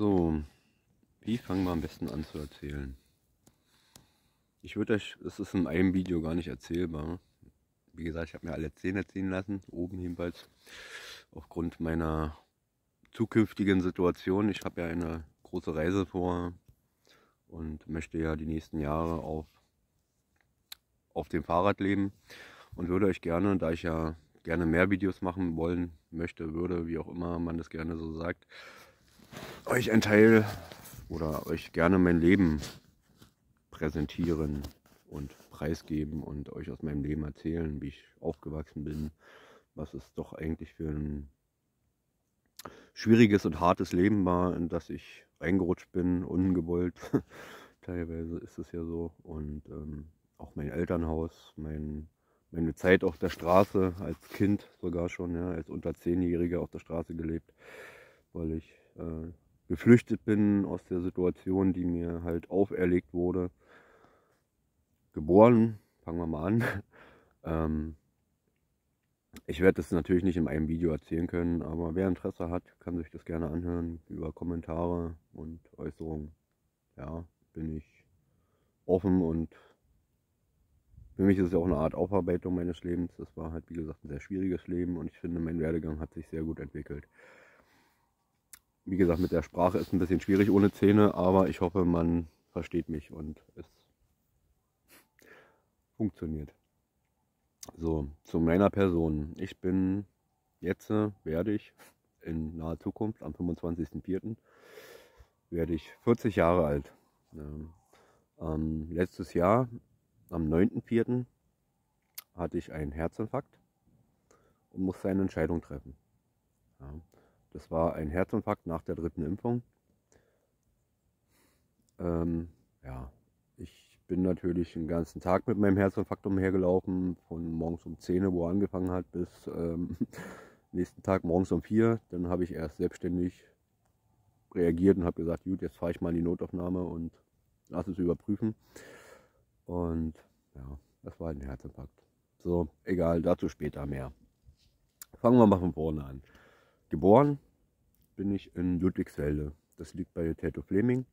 So, wie fangen wir am besten an zu erzählen? Ich würde euch, es ist in einem Video gar nicht erzählbar. Wie gesagt, ich habe mir alle Zähne ziehen lassen, oben jedenfalls, aufgrund meiner zukünftigen Situation. Ich habe ja eine große Reise vor und möchte ja die nächsten Jahre auf, auf dem Fahrrad leben und würde euch gerne, da ich ja gerne mehr Videos machen wollen möchte, würde, wie auch immer man das gerne so sagt, euch ein Teil oder euch gerne mein Leben präsentieren und preisgeben und euch aus meinem Leben erzählen, wie ich aufgewachsen bin, was es doch eigentlich für ein schwieriges und hartes Leben war, in das ich reingerutscht bin, ungewollt. Teilweise ist es ja so. Und ähm, auch mein Elternhaus, mein, meine Zeit auf der Straße, als Kind sogar schon, ja, als unter Zehnjähriger auf der Straße gelebt, weil ich äh, geflüchtet bin aus der Situation, die mir halt auferlegt wurde. Geboren, fangen wir mal an. ähm, ich werde das natürlich nicht in einem Video erzählen können, aber wer Interesse hat, kann sich das gerne anhören über Kommentare und Äußerungen. Ja, bin ich offen und für mich ist es ja auch eine Art Aufarbeitung meines Lebens. Das war halt, wie gesagt, ein sehr schwieriges Leben und ich finde, mein Werdegang hat sich sehr gut entwickelt. Wie gesagt, mit der Sprache ist ein bisschen schwierig ohne Zähne, aber ich hoffe, man versteht mich und es funktioniert. So, zu meiner Person. Ich bin jetzt, werde ich in naher Zukunft, am 25.04., werde ich 40 Jahre alt. Ähm, letztes Jahr, am 9.04., hatte ich einen Herzinfarkt und musste eine Entscheidung treffen. Ja. Das war ein Herzinfarkt nach der dritten Impfung. Ähm, ja, ich bin natürlich den ganzen Tag mit meinem Herzinfarkt umhergelaufen, von morgens um 10 Uhr, wo er angefangen hat, bis ähm, nächsten Tag morgens um 4. Dann habe ich erst selbstständig reagiert und habe gesagt, gut, jetzt fahre ich mal in die Notaufnahme und lasse es überprüfen. Und ja, das war ein Herzinfarkt. So, egal, dazu später mehr. Fangen wir mal von vorne an. Geboren bin ich in Ludwigshelde. Das liegt bei Telto fleming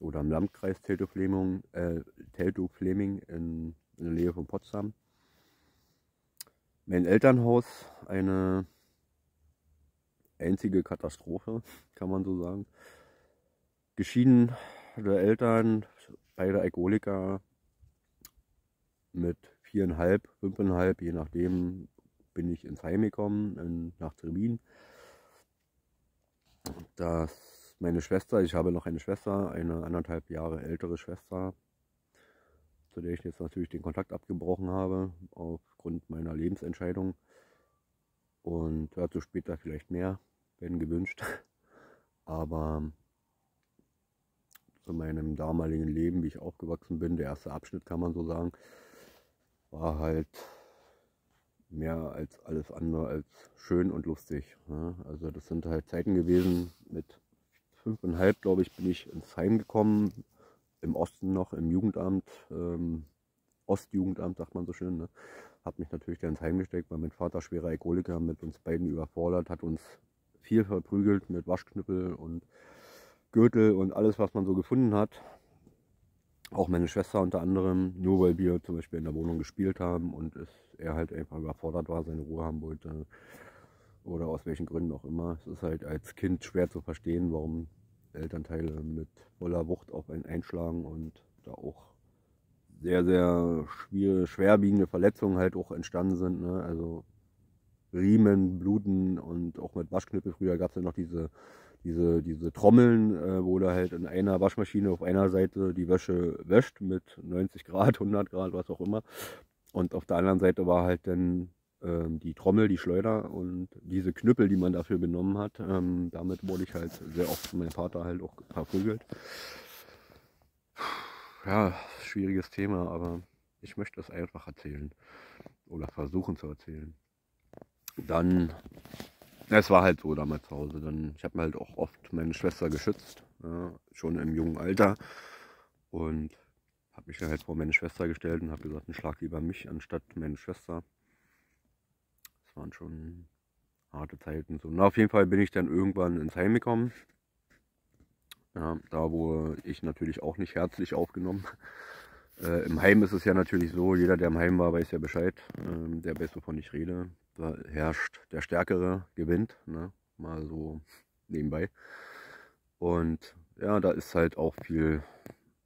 oder im Landkreis Telto fleming äh, Teltow in, in der Nähe von Potsdam. Mein Elternhaus, eine einzige Katastrophe, kann man so sagen. Geschieden der Eltern, beide Alkoholiker mit viereinhalb, fünfeinhalb, je nachdem, bin ich ins Heim gekommen, in, nach Trebin dass meine Schwester, ich habe noch eine Schwester, eine anderthalb Jahre ältere Schwester, zu der ich jetzt natürlich den Kontakt abgebrochen habe, aufgrund meiner Lebensentscheidung. Und dazu später vielleicht mehr, wenn gewünscht. Aber zu meinem damaligen Leben, wie ich aufgewachsen bin, der erste Abschnitt kann man so sagen, war halt mehr als alles andere als schön und lustig. Ja, ne? also das sind halt Zeiten gewesen, mit fünfeinhalb, glaube ich, bin ich ins Heim gekommen, im Osten noch, im Jugendamt, ähm, Ostjugendamt sagt man so schön, ne? habe mich natürlich dann ins Heim gesteckt, weil mein Vater schwerer Alkoholiker mit uns beiden überfordert, hat uns viel verprügelt mit Waschknüppel und Gürtel und alles, was man so gefunden hat auch meine Schwester unter anderem, nur weil wir zum Beispiel in der Wohnung gespielt haben und es, er halt einfach überfordert war, seine Ruhe haben wollte oder aus welchen Gründen auch immer. Es ist halt als Kind schwer zu verstehen, warum Elternteile mit voller Wucht auf einen einschlagen und da auch sehr, sehr schwerwiegende Verletzungen halt auch entstanden sind. Ne? Also Riemen, Bluten und auch mit Waschknüppel. Früher gab es ja noch diese diese, diese Trommeln, äh, wo du halt in einer Waschmaschine auf einer Seite die Wäsche wäscht mit 90 Grad, 100 Grad, was auch immer. Und auf der anderen Seite war halt dann ähm, die Trommel, die Schleuder und diese Knüppel, die man dafür genommen hat. Ähm, damit wurde ich halt sehr oft von meinem Vater halt auch verprügelt. Ja, schwieriges Thema, aber ich möchte es einfach erzählen oder versuchen zu erzählen. Dann es war halt so damals zu Hause. Dann, ich habe halt auch oft meine Schwester geschützt, ja, schon im jungen Alter. Und habe mich dann halt vor meine Schwester gestellt und habe gesagt, einen Schlag über mich anstatt meine Schwester. Das waren schon harte Zeiten. So. Na, auf jeden Fall bin ich dann irgendwann ins Heim gekommen. Ja, da wo ich natürlich auch nicht herzlich aufgenommen. Äh, Im Heim ist es ja natürlich so, jeder, der im Heim war, weiß ja Bescheid. Ähm, der weiß, wovon ich rede. Da herrscht der Stärkere, gewinnt. Ne? Mal so nebenbei. Und ja, da ist halt auch viel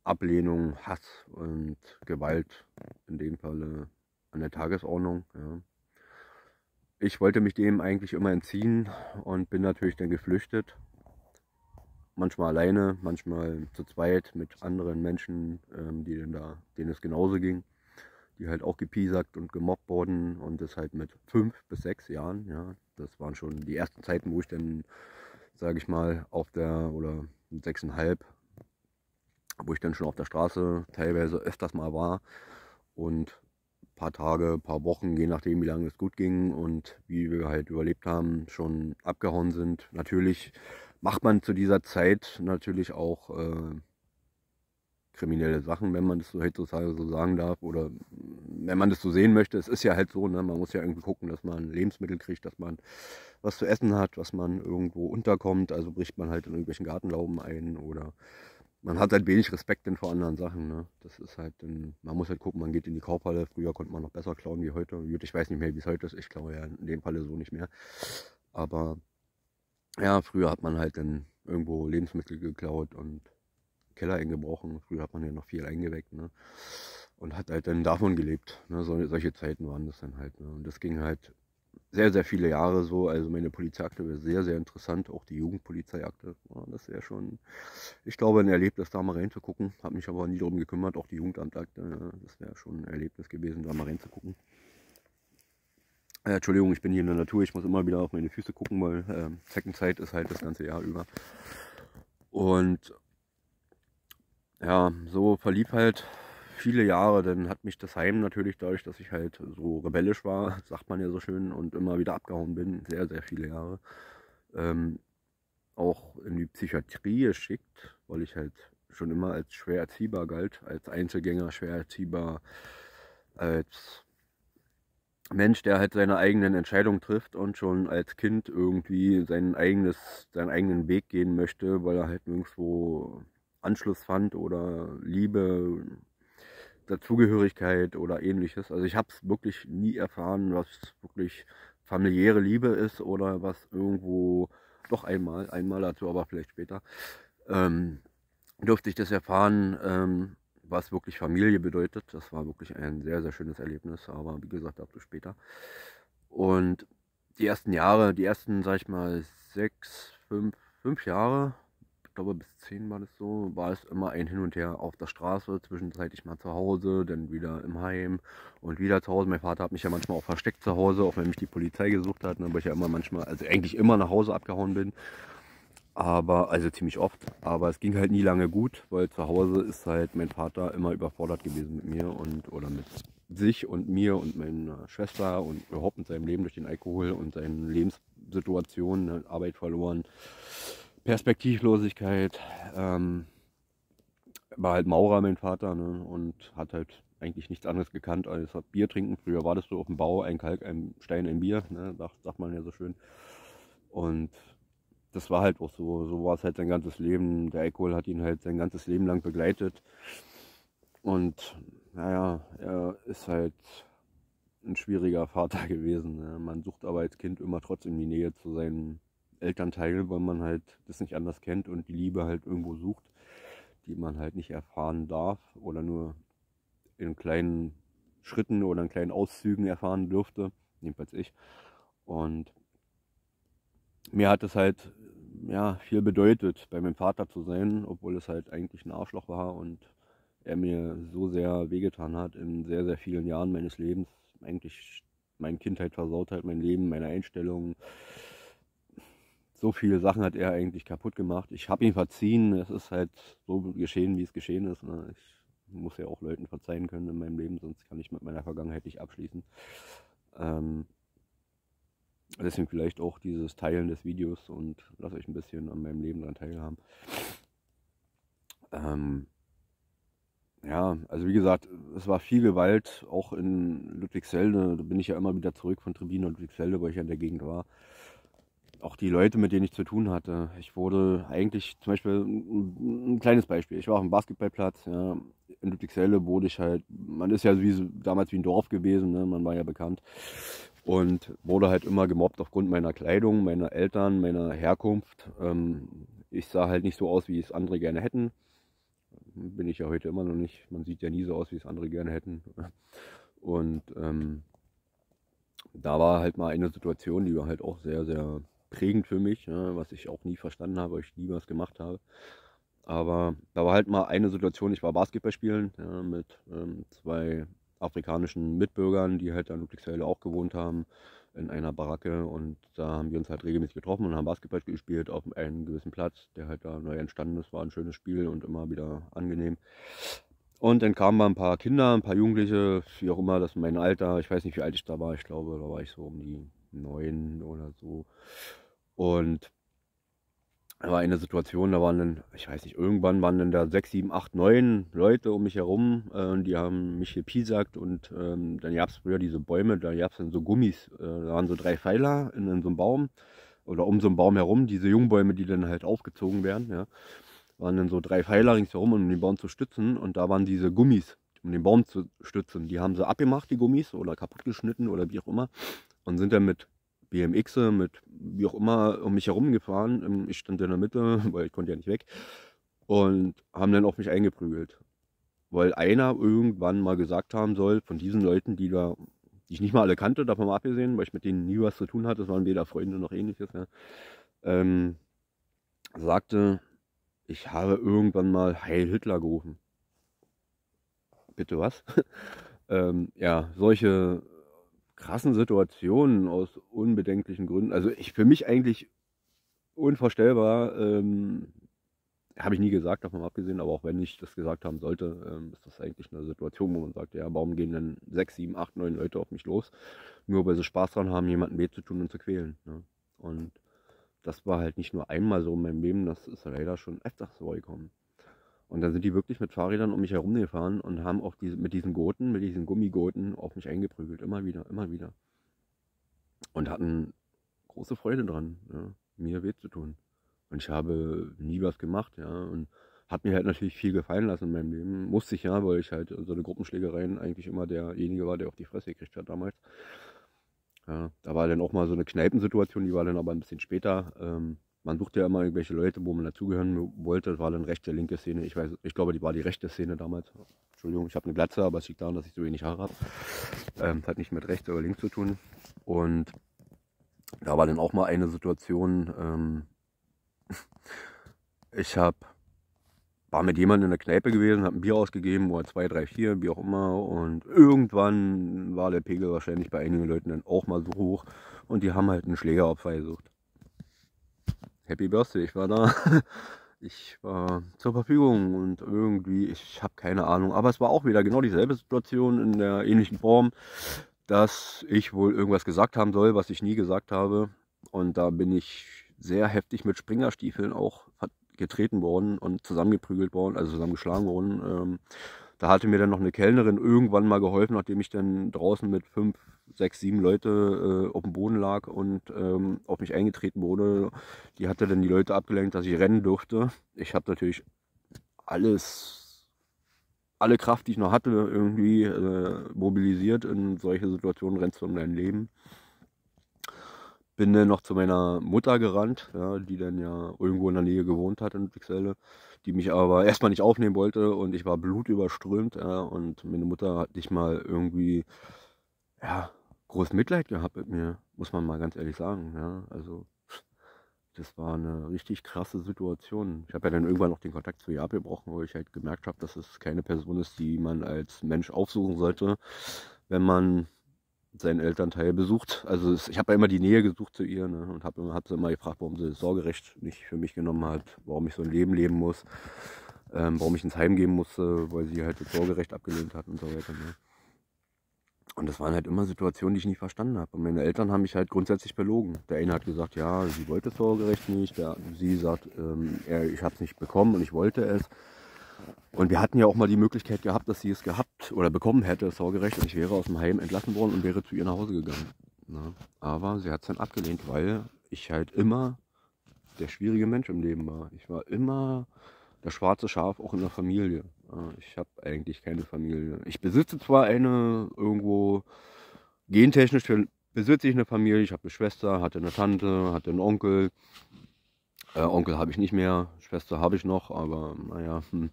Ablehnung, Hass und Gewalt in dem Falle an der Tagesordnung. Ja. Ich wollte mich dem eigentlich immer entziehen und bin natürlich dann geflüchtet manchmal alleine, manchmal zu zweit mit anderen Menschen, ähm, die denn da, denen es genauso ging, die halt auch gepiesackt und gemobbt wurden und das halt mit fünf bis sechs Jahren, ja, das waren schon die ersten Zeiten, wo ich dann, sage ich mal, auf der oder mit sechseinhalb, wo ich dann schon auf der Straße teilweise öfters mal war und paar Tage, paar Wochen, je nachdem, wie lange es gut ging und wie wir halt überlebt haben, schon abgehauen sind. Natürlich macht man zu dieser Zeit natürlich auch äh, kriminelle Sachen, wenn man das so heutzutage so sagen darf oder wenn man das so sehen möchte. Es ist ja halt so, ne? man muss ja irgendwie gucken, dass man Lebensmittel kriegt, dass man was zu essen hat, was man irgendwo unterkommt. Also bricht man halt in irgendwelchen Gartenlauben ein oder man hat halt wenig Respekt denn vor anderen Sachen. Ne? Das ist halt, ein, man muss halt gucken, man geht in die Kaufhalle. Früher konnte man noch besser klauen wie heute. Ich weiß nicht mehr, wie es heute ist. Ich glaube ja in dem Falle so nicht mehr. Aber ja, früher hat man halt dann irgendwo Lebensmittel geklaut und Keller eingebrochen. Früher hat man ja noch viel eingeweckt, ne? Und hat halt dann davon gelebt. Ne? So, solche Zeiten waren das dann halt. Ne? Und das ging halt sehr, sehr viele Jahre so. Also meine Polizeiakte wäre sehr, sehr interessant. Auch die Jugendpolizeiakte. Ja, das wäre schon, ich glaube, ein Erlebnis, da mal reinzugucken. Habe mich aber nie darum gekümmert. Auch die Jugendamtakte. Ja, ne? das wäre schon ein Erlebnis gewesen, da mal reinzugucken. Äh, Entschuldigung, ich bin hier in der Natur, ich muss immer wieder auf meine Füße gucken, weil äh, Zeckenzeit ist halt das ganze Jahr über. Und ja, so verlief halt viele Jahre, dann hat mich das Heim natürlich dadurch, dass ich halt so rebellisch war, sagt man ja so schön, und immer wieder abgehauen bin, sehr, sehr viele Jahre, ähm, auch in die Psychiatrie geschickt, weil ich halt schon immer als schwer erziehbar galt, als Einzelgänger schwer erziehbar, als Mensch, der halt seine eigenen Entscheidungen trifft und schon als Kind irgendwie sein eigenes, seinen eigenen Weg gehen möchte, weil er halt nirgendwo Anschluss fand oder Liebe, Dazugehörigkeit oder ähnliches. Also ich habe es wirklich nie erfahren, was wirklich familiäre Liebe ist oder was irgendwo, doch einmal, einmal dazu, aber vielleicht später, ähm, durfte ich das erfahren, ähm, was wirklich Familie bedeutet. Das war wirklich ein sehr, sehr schönes Erlebnis, aber wie gesagt, dazu später. Und die ersten Jahre, die ersten, sag ich mal, sechs, fünf, fünf Jahre, ich glaube bis zehn war das so, war es immer ein Hin und Her auf der Straße, zwischenzeitlich mal zu Hause, dann wieder im Heim und wieder zu Hause. Mein Vater hat mich ja manchmal auch versteckt zu Hause, auch wenn mich die Polizei gesucht hat, ne, weil ich ja immer manchmal, also eigentlich immer nach Hause abgehauen bin aber also ziemlich oft. Aber es ging halt nie lange gut, weil zu Hause ist halt mein Vater immer überfordert gewesen mit mir und oder mit sich und mir und meiner Schwester und überhaupt mit seinem Leben durch den Alkohol und seinen Lebenssituationen, ne, Arbeit verloren, Perspektivlosigkeit. Ähm, war halt Maurer, mein Vater, ne, und hat halt eigentlich nichts anderes gekannt als Bier trinken. Früher wartest du auf dem Bau, ein Kalk, ein Stein, ein Bier, ne, sagt, sagt man ja so schön. Und das war halt auch so, so war es halt sein ganzes Leben. Der Alkohol hat ihn halt sein ganzes Leben lang begleitet. Und naja, er ist halt ein schwieriger Vater gewesen. Ne? Man sucht aber als Kind immer trotzdem die Nähe zu seinen Elternteil, weil man halt das nicht anders kennt und die Liebe halt irgendwo sucht, die man halt nicht erfahren darf oder nur in kleinen Schritten oder in kleinen Auszügen erfahren dürfte, jedenfalls ich. Und mir hat es halt ja, viel bedeutet, bei meinem Vater zu sein, obwohl es halt eigentlich ein Arschloch war und er mir so sehr wehgetan hat in sehr, sehr vielen Jahren meines Lebens. Eigentlich meine Kindheit versaut hat, mein Leben, meine Einstellung. So viele Sachen hat er eigentlich kaputt gemacht. Ich habe ihn verziehen. Es ist halt so geschehen, wie es geschehen ist. Ne? Ich muss ja auch Leuten verzeihen können in meinem Leben, sonst kann ich mit meiner Vergangenheit nicht abschließen. Ähm, Deswegen vielleicht auch dieses Teilen des Videos und lasst euch ein bisschen an meinem Leben daran teilhaben. Ähm, ja, also wie gesagt, es war viel Gewalt, auch in Ludwigsfelde. Da bin ich ja immer wieder zurück von Tribüne Ludwigsfelde, weil ich ja in der Gegend war. Auch die Leute, mit denen ich zu tun hatte. Ich wurde eigentlich, zum Beispiel, ein, ein kleines Beispiel. Ich war auf dem Basketballplatz. Ja. In Ludwigsfelde wurde ich halt, man ist ja wie, damals wie ein Dorf gewesen, ne? man war ja bekannt und wurde halt immer gemobbt aufgrund meiner Kleidung, meiner Eltern, meiner Herkunft. Ähm, ich sah halt nicht so aus, wie es andere gerne hätten. Bin ich ja heute immer noch nicht. Man sieht ja nie so aus, wie es andere gerne hätten. Und ähm, da war halt mal eine Situation, die war halt auch sehr, sehr prägend für mich, ne, was ich auch nie verstanden habe, weil ich nie was gemacht habe. Aber da war halt mal eine Situation, ich war Basketball spielen ja, mit ähm, zwei afrikanischen Mitbürgern, die halt an Ludwigsfelde auch gewohnt haben, in einer Baracke. Und da haben wir uns halt regelmäßig getroffen und haben Basketball gespielt auf einem gewissen Platz, der halt da neu entstanden ist. War ein schönes Spiel und immer wieder angenehm. Und dann kamen mal ein paar Kinder, ein paar Jugendliche, wie auch immer, das ist mein Alter. Ich weiß nicht, wie alt ich da war. Ich glaube, da war ich so um die neun oder so. Und da war eine Situation, da waren dann, ich weiß nicht, irgendwann waren dann da sechs, sieben, acht, neun Leute um mich herum äh, und die haben mich gepiesackt und ähm, dann gab es früher diese Bäume, da gab es dann so Gummis, äh, da waren so drei Pfeiler in, in, so einem Baum oder um so einen Baum herum, diese Jungbäume, die dann halt aufgezogen werden, ja, waren dann so drei Pfeiler ringsherum, um den Baum zu stützen und da waren diese Gummis, um den Baum zu stützen. Die haben sie abgemacht, die Gummis, oder kaputt geschnitten oder wie auch immer und sind dann mit BMX mit wie auch immer um mich herum gefahren. Ähm, ich stand in der Mitte, weil ich konnte ja nicht weg. Und haben dann auf mich eingeprügelt. Weil einer irgendwann mal gesagt haben soll, von diesen Leuten, die da, die ich nicht mal alle kannte, davon mal abgesehen, weil ich mit denen nie was zu tun hatte, es waren weder Freunde noch ähnliches, ja, ähm, sagte, ich habe irgendwann mal Heil Hitler gerufen. Bitte was? ähm, ja, solche krassen Situationen aus unbedenklichen Gründen. Also ich für mich eigentlich unvorstellbar, ähm, habe ich nie gesagt, davon abgesehen, aber auch wenn ich das gesagt haben sollte, ähm, ist das eigentlich eine Situation, wo man sagt, ja, warum gehen denn sechs, sieben, acht, neun Leute auf mich los, nur weil sie Spaß daran haben, jemanden weh zu tun und zu quälen. Ne? Und das war halt nicht nur einmal so in meinem Leben, das ist leider schon öfters vorgekommen. Und dann sind die wirklich mit Fahrrädern um mich herumgefahren und haben auch diese, mit diesen Goten, mit diesen Gummigoten auf mich eingeprügelt. Immer wieder, immer wieder. Und hatten große Freude dran, ja, ne? mir weh zu tun. Und ich habe nie was gemacht, ja. Und hat mir halt natürlich viel gefallen lassen in meinem Leben. Musste ich ja, weil ich halt so eine Gruppenschlägereien eigentlich immer derjenige war, der auf die Fresse gekriegt hat damals. Ja, da war dann auch mal so eine Kneipensituation, die war dann aber ein bisschen später. Ähm, man sucht ja immer irgendwelche Leute, wo man dazugehören wollte. Das war dann rechte, linke Szene. Ich weiß, ich glaube, die war die rechte Szene damals. Entschuldigung, ich habe eine Glatze, aber es liegt daran, dass ich so wenig Haare habe. Ähm, hat nicht mit rechts oder links zu tun. Und da war dann auch mal eine Situation, ähm, ich habe war mit jemandem in der Kneipe gewesen, habe ein Bier ausgegeben oder zwei, drei, vier, wie auch immer. Und irgendwann war der Pegel wahrscheinlich bei einigen Leuten dann auch mal so hoch und die haben halt einen Schlägeropfer gesucht. Happy Birthday, ich war da. Ich war zur Verfügung und irgendwie, ich habe keine Ahnung, aber es war auch wieder genau dieselbe Situation in der ähnlichen Form, dass ich wohl irgendwas gesagt haben soll, was ich nie gesagt habe. Und da bin ich sehr heftig mit Springerstiefeln auch getreten worden und zusammengeprügelt worden, also zusammengeschlagen worden. Ähm, da hatte mir dann noch eine Kellnerin irgendwann mal geholfen, nachdem ich dann draußen mit fünf sechs, sieben Leute äh, auf dem Boden lag und ähm, auf mich eingetreten wurde. Die hatte dann die Leute abgelenkt, dass ich rennen durfte. Ich habe natürlich alles, alle Kraft, die ich noch hatte, irgendwie äh, mobilisiert. In solche Situationen rennst du um dein Leben. Bin dann noch zu meiner Mutter gerannt, ja, die dann ja irgendwo in der Nähe gewohnt hat in Pixelle, die mich aber erstmal nicht aufnehmen wollte und ich war blutüberströmt ja, und meine Mutter hat nicht mal irgendwie ja, groß Mitleid gehabt mit mir, muss man mal ganz ehrlich sagen. Ja, also das war eine richtig krasse Situation. Ich habe ja dann irgendwann noch den Kontakt zu ihr abgebrochen, wo ich halt gemerkt habe, dass es keine Person ist, die man als Mensch aufsuchen sollte, wenn man seinen Elternteil besucht. Also ich habe ja immer die Nähe gesucht zu ihr ne, und habe hab sie immer gefragt, warum sie das Sorgerecht nicht für mich genommen hat, warum ich so ein Leben leben muss, ähm, warum ich ins Heim gehen musste, weil sie halt das Sorgerecht abgelehnt hat und so weiter. Ne. Und das waren halt immer Situationen, die ich nicht verstanden habe. Und meine Eltern haben mich halt grundsätzlich belogen. Der eine hat gesagt, ja, sie wollte das Sorgerecht nicht. Der, sie sagt, ähm, er, ich habe es nicht bekommen und ich wollte es. Und wir hatten ja auch mal die Möglichkeit gehabt, dass sie es gehabt oder bekommen hätte, Sorgerecht. Und ich wäre aus dem Heim entlassen worden und wäre zu ihr nach Hause gegangen. Ja, ne? aber sie hat es dann abgelehnt, weil ich halt immer der schwierige Mensch im Leben war. Ich war immer das schwarze Schaf auch in der Familie. Äh, ich habe eigentlich keine Familie. Ich besitze zwar eine irgendwo gentechnisch besitze ich eine Familie. Ich habe eine Schwester, hatte eine Tante, hatte einen Onkel. Äh, Onkel habe ich nicht mehr, Schwester habe ich noch, aber naja, hm.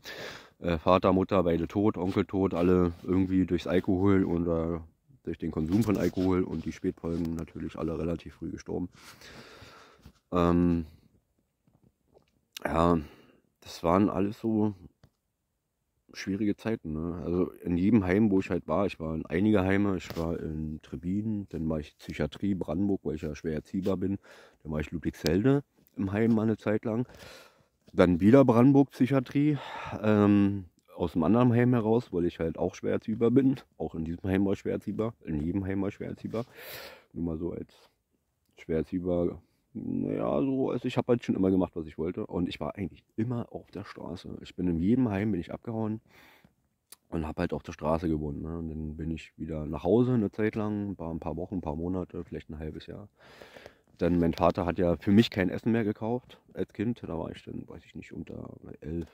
Äh, Vater, Mutter beide tot, Onkel tot, alle irgendwie durchs Alkohol oder durch den Konsum von Alkohol und die Spätfolgen natürlich alle relativ früh gestorben. Ähm, ja, das waren alles so schwierige Zeiten. Ne? Also in jedem Heim, wo ich halt war, ich war in einige Heime, ich war in Trebin, dann war ich Psychiatrie, Brandenburg, weil ich ja schwer erziehbar bin, dann war ich Ludwigshelde im Heim mal eine Zeit lang, dann wieder Brandenburg Psychiatrie, ähm, aus einem anderen Heim heraus, weil ich halt auch schwer erziehbar bin, auch in diesem Heim war ich schwer erziehbar, in jedem Heim war ich schwer erziehbar, nur mal so als schwer erziehbar naja, so, also ich habe halt schon immer gemacht, was ich wollte. Und ich war eigentlich immer auf der Straße. Ich bin in jedem Heim, bin ich abgehauen und habe halt auf der Straße gewohnt. Ne? Und dann bin ich wieder nach Hause eine Zeit lang, war ein paar Wochen, ein paar Monate, vielleicht ein halbes Jahr. Dann mein Vater hat ja für mich kein Essen mehr gekauft als Kind. Da war ich dann, weiß ich nicht, unter elf,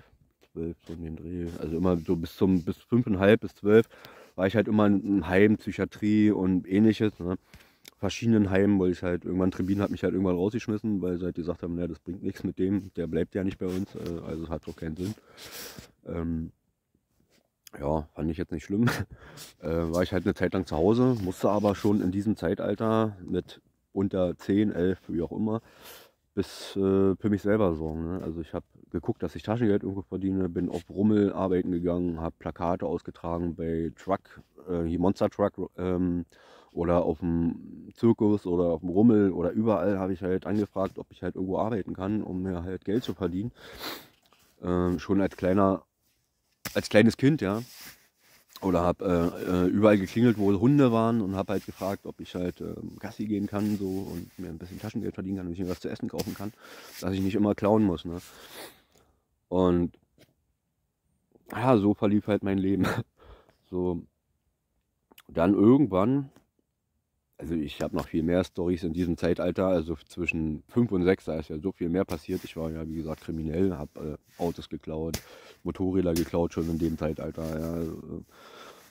zwölf, so in dem Dreh. Also immer so bis zum bis fünfeinhalb, bis zwölf war ich halt immer in Heim, Psychiatrie und ähnliches. Ne? verschiedenen Heimen, weil ich halt irgendwann, Tribin hat mich halt irgendwann rausgeschmissen, weil sie halt gesagt haben, naja, das bringt nichts mit dem, der bleibt ja nicht bei uns, äh, also hat doch keinen Sinn. Ähm, ja, fand ich jetzt nicht schlimm. Äh, war ich halt eine Zeit lang zu Hause, musste aber schon in diesem Zeitalter mit unter 10, 11, wie auch immer, bis äh, für mich selber sorgen. Ne? Also ich habe geguckt, dass ich Taschengeld irgendwo verdiene, bin auf Rummel arbeiten gegangen, habe Plakate ausgetragen bei Truck, äh, Monster Truck ähm, oder auf dem Zirkus oder auf dem Rummel oder überall habe ich halt angefragt, ob ich halt irgendwo arbeiten kann, um mir halt Geld zu verdienen. Ähm, schon als kleiner, als kleines Kind, ja. Oder habe äh, äh, überall geklingelt, wo Hunde waren und habe halt gefragt, ob ich halt äh, Gassi gehen kann so und mir ein bisschen Taschengeld verdienen kann, damit ich mir was zu essen kaufen kann, dass ich nicht immer klauen muss. Ne? Und ja, so verlief halt mein Leben. So, dann irgendwann also ich habe noch viel mehr Stories in diesem Zeitalter, also zwischen 5 und 6, da ist ja so viel mehr passiert. Ich war ja, wie gesagt, kriminell, habe äh, Autos geklaut, Motorräder geklaut schon in dem Zeitalter. Ja.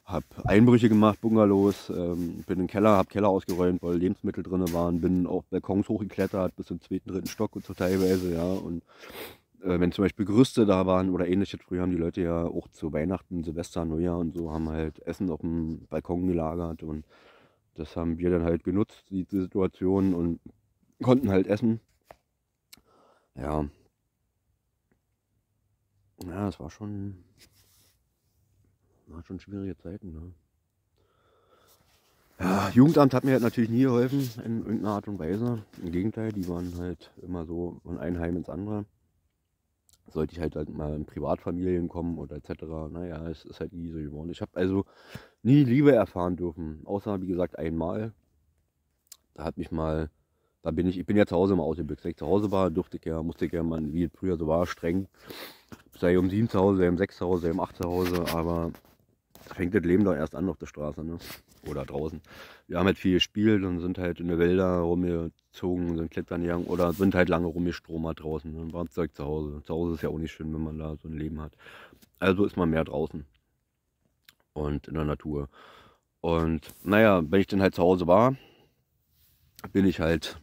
habe Einbrüche gemacht, Bungalows, ähm, bin in den Keller, habe Keller ausgeräumt, weil Lebensmittel drin waren, bin auf Balkons hochgeklettert bis zum zweiten, dritten Stock und so teilweise, ja. Und äh, wenn zum Beispiel Gerüste da waren oder ähnliches, früher haben die Leute ja auch zu Weihnachten, Silvester, Neujahr und so, haben halt Essen auf dem Balkon gelagert und das haben wir dann halt genutzt, die Situation, und konnten halt essen. Ja. Ja, es war schon. War schon schwierige Zeiten. Ne? Ja, Jugendamt hat mir halt natürlich nie geholfen, in irgendeiner Art und Weise. Im Gegenteil, die waren halt immer so von einem Heim ins andere sollte ich halt, halt mal in Privatfamilien kommen oder etc. Naja, es ist halt nie so geworden. Ich habe also nie Liebe erfahren dürfen. Außer, wie gesagt, einmal. Da hat mich mal, da bin ich, ich bin ja zu Hause im ausgebüxt. Als ich zu Hause war, durfte ich ja, musste ich ja mal, wie es früher so war, streng. Sei um sieben zu Hause, sei um sechs zu Hause, sei um acht zu Hause, aber fängt das Leben doch erst an auf der Straße, ne? Oder draußen. Wir haben halt viel gespielt und sind halt in den Wälder rumgezogen, sind klettern gegangen oder sind halt lange rumgestromert draußen und ne? waren Zeug zu Hause. Zu Hause ist ja auch nicht schön, wenn man da so ein Leben hat. Also ist man mehr draußen und in der Natur. Und naja, wenn ich dann halt zu Hause war, bin ich halt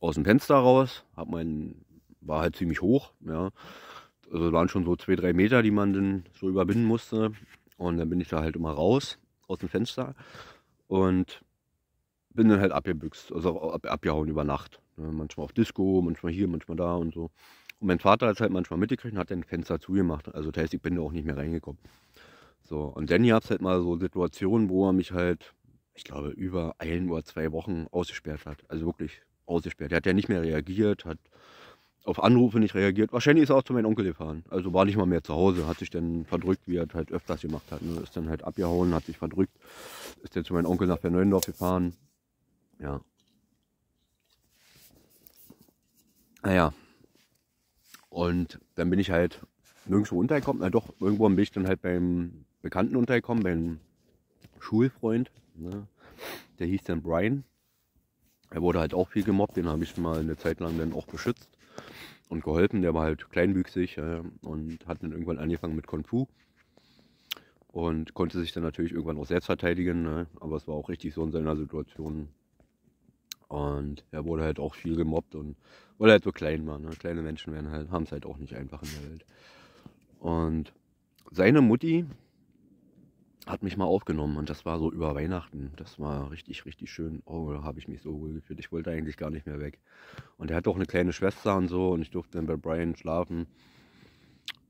aus dem Fenster raus, hab mein, war halt ziemlich hoch, ja. Also waren schon so zwei, drei Meter, die man dann so überwinden musste. Und dann bin ich da halt immer raus aus dem Fenster und bin dann halt abgebüxt, also ab, abgehauen über Nacht. Ne? Manchmal auf Disco, manchmal hier, manchmal da und so. Und mein Vater hat es halt manchmal mitgekriegt und hat den Fenster zugemacht. Also das heißt, ich bin da auch nicht mehr reingekommen. So, und dann gab es halt mal so Situationen, wo er mich halt, ich glaube, über ein oder zwei Wochen ausgesperrt hat. Also wirklich ausgesperrt. Er hat ja nicht mehr reagiert, hat auf Anrufe nicht reagiert. Wahrscheinlich ist er auch zu meinem Onkel gefahren. Also war nicht mal mehr zu Hause, hat sich dann verdrückt, wie er halt öfters gemacht hat. Ne? Ist dann halt abgehauen, hat sich verdrückt. Ist dann zu meinem Onkel nach Verneuendorf gefahren. Ja. Naja. Und dann bin ich halt nirgendwo untergekommen. Na doch, irgendwo bin ich dann halt beim Bekannten untergekommen, beim Schulfreund. Ne? Der hieß dann Brian. Er wurde halt auch viel gemobbt, den habe ich mal eine Zeit lang dann auch beschützt und geholfen. Der war halt kleinwüchsig äh, und hat dann irgendwann angefangen mit Kung Fu und konnte sich dann natürlich irgendwann auch selbst verteidigen. Ne? Aber es war auch richtig so in seiner Situation. Und er wurde halt auch viel gemobbt und weil er halt so klein war. Ne? Kleine Menschen werden halt, haben es halt auch nicht einfach in der Welt. Und seine Mutti, hat mich mal aufgenommen und das war so über Weihnachten. Das war richtig, richtig schön. Oh, da habe ich mich so wohl gefühlt. Ich wollte eigentlich gar nicht mehr weg. Und er hat auch eine kleine Schwester und so und ich durfte dann bei Brian schlafen.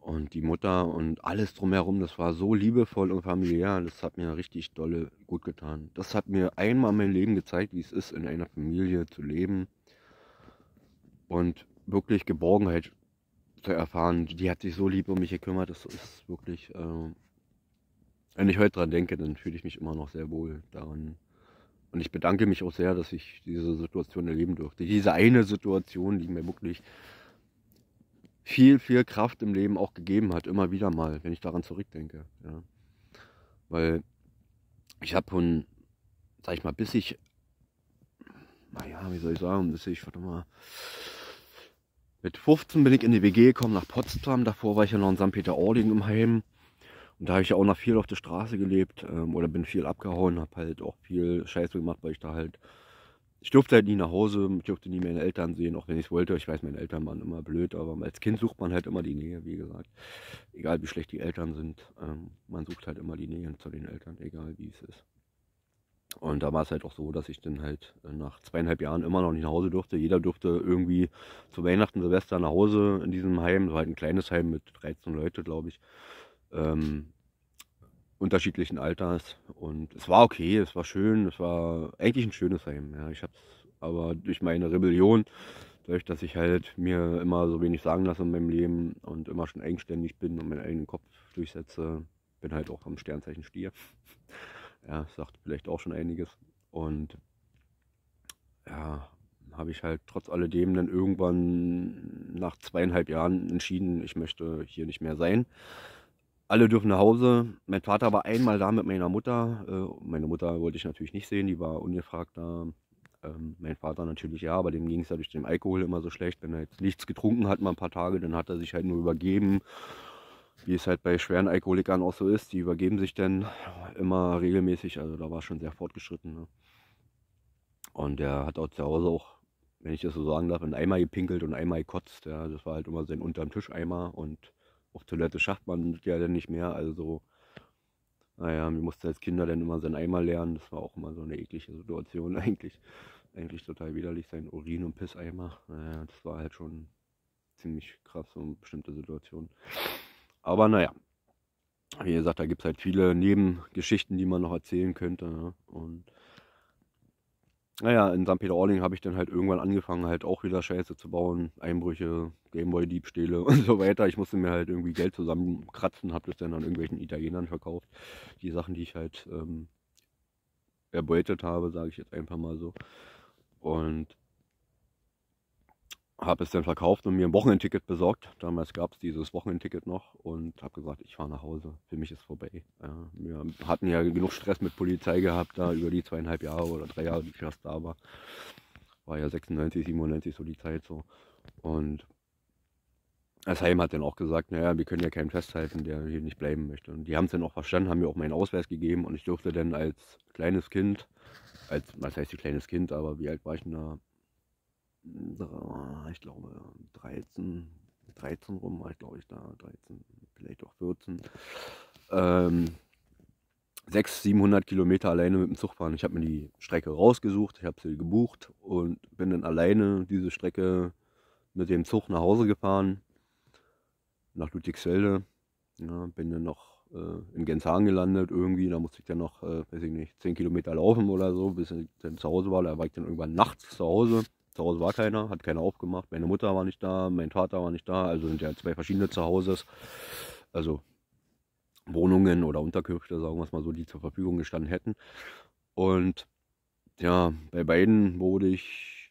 Und die Mutter und alles drumherum, das war so liebevoll und familiär. Das hat mir richtig dolle gut getan. Das hat mir einmal mein Leben gezeigt, wie es ist, in einer Familie zu leben und wirklich Geborgenheit zu erfahren. Die hat sich so lieb um mich gekümmert. Das ist wirklich. Äh, wenn ich heute dran denke, dann fühle ich mich immer noch sehr wohl daran. Und ich bedanke mich auch sehr, dass ich diese Situation erleben durfte. Diese eine Situation, die mir wirklich viel, viel Kraft im Leben auch gegeben hat, immer wieder mal, wenn ich daran zurückdenke. Ja. Weil ich habe schon, sag ich mal, bis ich, naja, wie soll ich sagen, bis ich, warte mal, mit 15 bin ich in die WG gekommen nach Potsdam. Davor war ich ja noch in St. Peter-Ording im Heim. Und da habe ich ja auch noch viel auf der Straße gelebt ähm, oder bin viel abgehauen, habe halt auch viel Scheiße gemacht, weil ich da halt, ich durfte halt nie nach Hause, ich durfte nie meine Eltern sehen, auch wenn ich es wollte. Ich weiß, meine Eltern waren immer blöd, aber als Kind sucht man halt immer die Nähe, wie gesagt. Egal wie schlecht die Eltern sind, ähm, man sucht halt immer die Nähe zu den Eltern, egal wie es ist. Und da war es halt auch so, dass ich dann halt äh, nach zweieinhalb Jahren immer noch nicht nach Hause durfte. Jeder durfte irgendwie zu Weihnachten, Silvester nach Hause in diesem Heim. So halt ein kleines Heim mit 13 Leute, glaube ich ähm, unterschiedlichen Alters. Und es war okay, es war schön, es war eigentlich ein schönes Heim. Ja. Ich habe es aber durch meine Rebellion, dadurch, dass ich halt mir immer so wenig sagen lasse in meinem Leben und immer schon eigenständig bin und meinen eigenen Kopf durchsetze, bin halt auch am Sternzeichen Stier. Ja, sagt vielleicht auch schon einiges. Und ja, habe ich halt trotz alledem dann irgendwann nach zweieinhalb Jahren entschieden, ich möchte hier nicht mehr sein alle dürfen nach Hause. Mein Vater war einmal da mit meiner Mutter. Äh, meine Mutter wollte ich natürlich nicht sehen, die war ungefragt da. Ähm, mein Vater natürlich ja, aber dem ging es ja durch den Alkohol immer so schlecht. Wenn er jetzt nichts getrunken hat, mal ein paar Tage, dann hat er sich halt nur übergeben. Wie es halt bei schweren Alkoholikern auch so ist, die übergeben sich dann immer regelmäßig. Also da war schon sehr fortgeschritten. Ne? Und er hat auch zu Hause auch, wenn ich das so sagen darf, einen Eimer gepinkelt und einmal gekotzt. Ja? Das war halt immer sein unterm Tisch Eimer und auf Toilette schafft man ja dann nicht mehr. Also, naja, man musste als Kinder dann immer seinen Eimer lernen. Das war auch immer so eine eklige Situation eigentlich. Eigentlich total widerlich, sein Urin- und Pisseimer. Naja, das war halt schon ziemlich krass, so eine bestimmte Situation. Aber naja, wie gesagt, da gibt es halt viele Nebengeschichten, die man noch erzählen könnte. Ne? Und naja, in St. Peter-Orling habe ich dann halt irgendwann angefangen, halt auch wieder Scheiße zu bauen. Einbrüche, Gameboy-Diebstähle und so weiter. Ich musste mir halt irgendwie Geld zusammenkratzen, habe das dann an irgendwelchen Italienern verkauft. Die Sachen, die ich halt ähm, erbeutet habe, sage ich jetzt einfach mal so. Und habe es dann verkauft und mir ein Wochenendticket besorgt. Damals gab es dieses Wochenendticket noch und habe gesagt, ich fahre nach Hause. Für mich ist vorbei. Ja, wir hatten ja genug Stress mit Polizei gehabt, da über die zweieinhalb Jahre oder drei Jahre, die ich erst da war. War ja 96, 97 so die Zeit so. Und das Heim hat dann auch gesagt, naja, wir können ja keinen festhalten, der hier nicht bleiben möchte. Und die haben es dann auch verstanden, haben mir auch meinen Ausweis gegeben und ich durfte dann als kleines Kind, als, was heißt ich kleines Kind, aber wie alt war ich denn da? ich glaube 13, 13 rum war ich glaube ich da, 13, vielleicht auch 14. Ähm, 600, 700 Kilometer alleine mit dem Zug fahren. Ich habe mir die Strecke rausgesucht, ich habe sie gebucht und bin dann alleine diese Strecke mit dem Zug nach Hause gefahren, nach Ludwigsfelde. Ja, bin dann noch äh, in Genshagen gelandet irgendwie, da musste ich dann noch, äh, weiß ich nicht, 10 Kilometer laufen oder so, bis ich dann zu Hause war. Da war ich dann irgendwann nachts zu Hause. Zu Hause war keiner, hat keiner aufgemacht. Meine Mutter war nicht da, mein Vater war nicht da. Also sind ja zwei verschiedene Zuhauses. Also Wohnungen oder Unterkünfte, sagen wir es mal so, die zur Verfügung gestanden hätten. Und ja, bei beiden wurde ich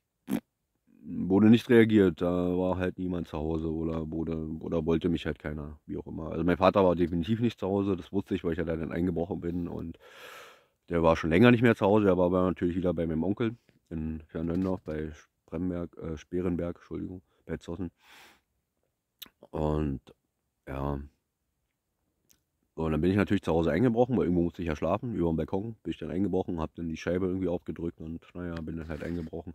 wurde nicht reagiert. Da war halt niemand zu Hause oder wurde oder wollte mich halt keiner, wie auch immer. Also mein Vater war definitiv nicht zu Hause, das wusste ich, weil ich ja dann eingebrochen bin und der war schon länger nicht mehr zu Hause, er war aber natürlich wieder bei meinem Onkel in Fernöndorf bei Bremberg, äh, Sperenberg, Entschuldigung, bei Zossen. Und ja. Und dann bin ich natürlich zu Hause eingebrochen, weil irgendwo musste ich ja schlafen, über dem Balkon bin ich dann eingebrochen, habe dann die Scheibe irgendwie aufgedrückt und naja, bin dann halt eingebrochen.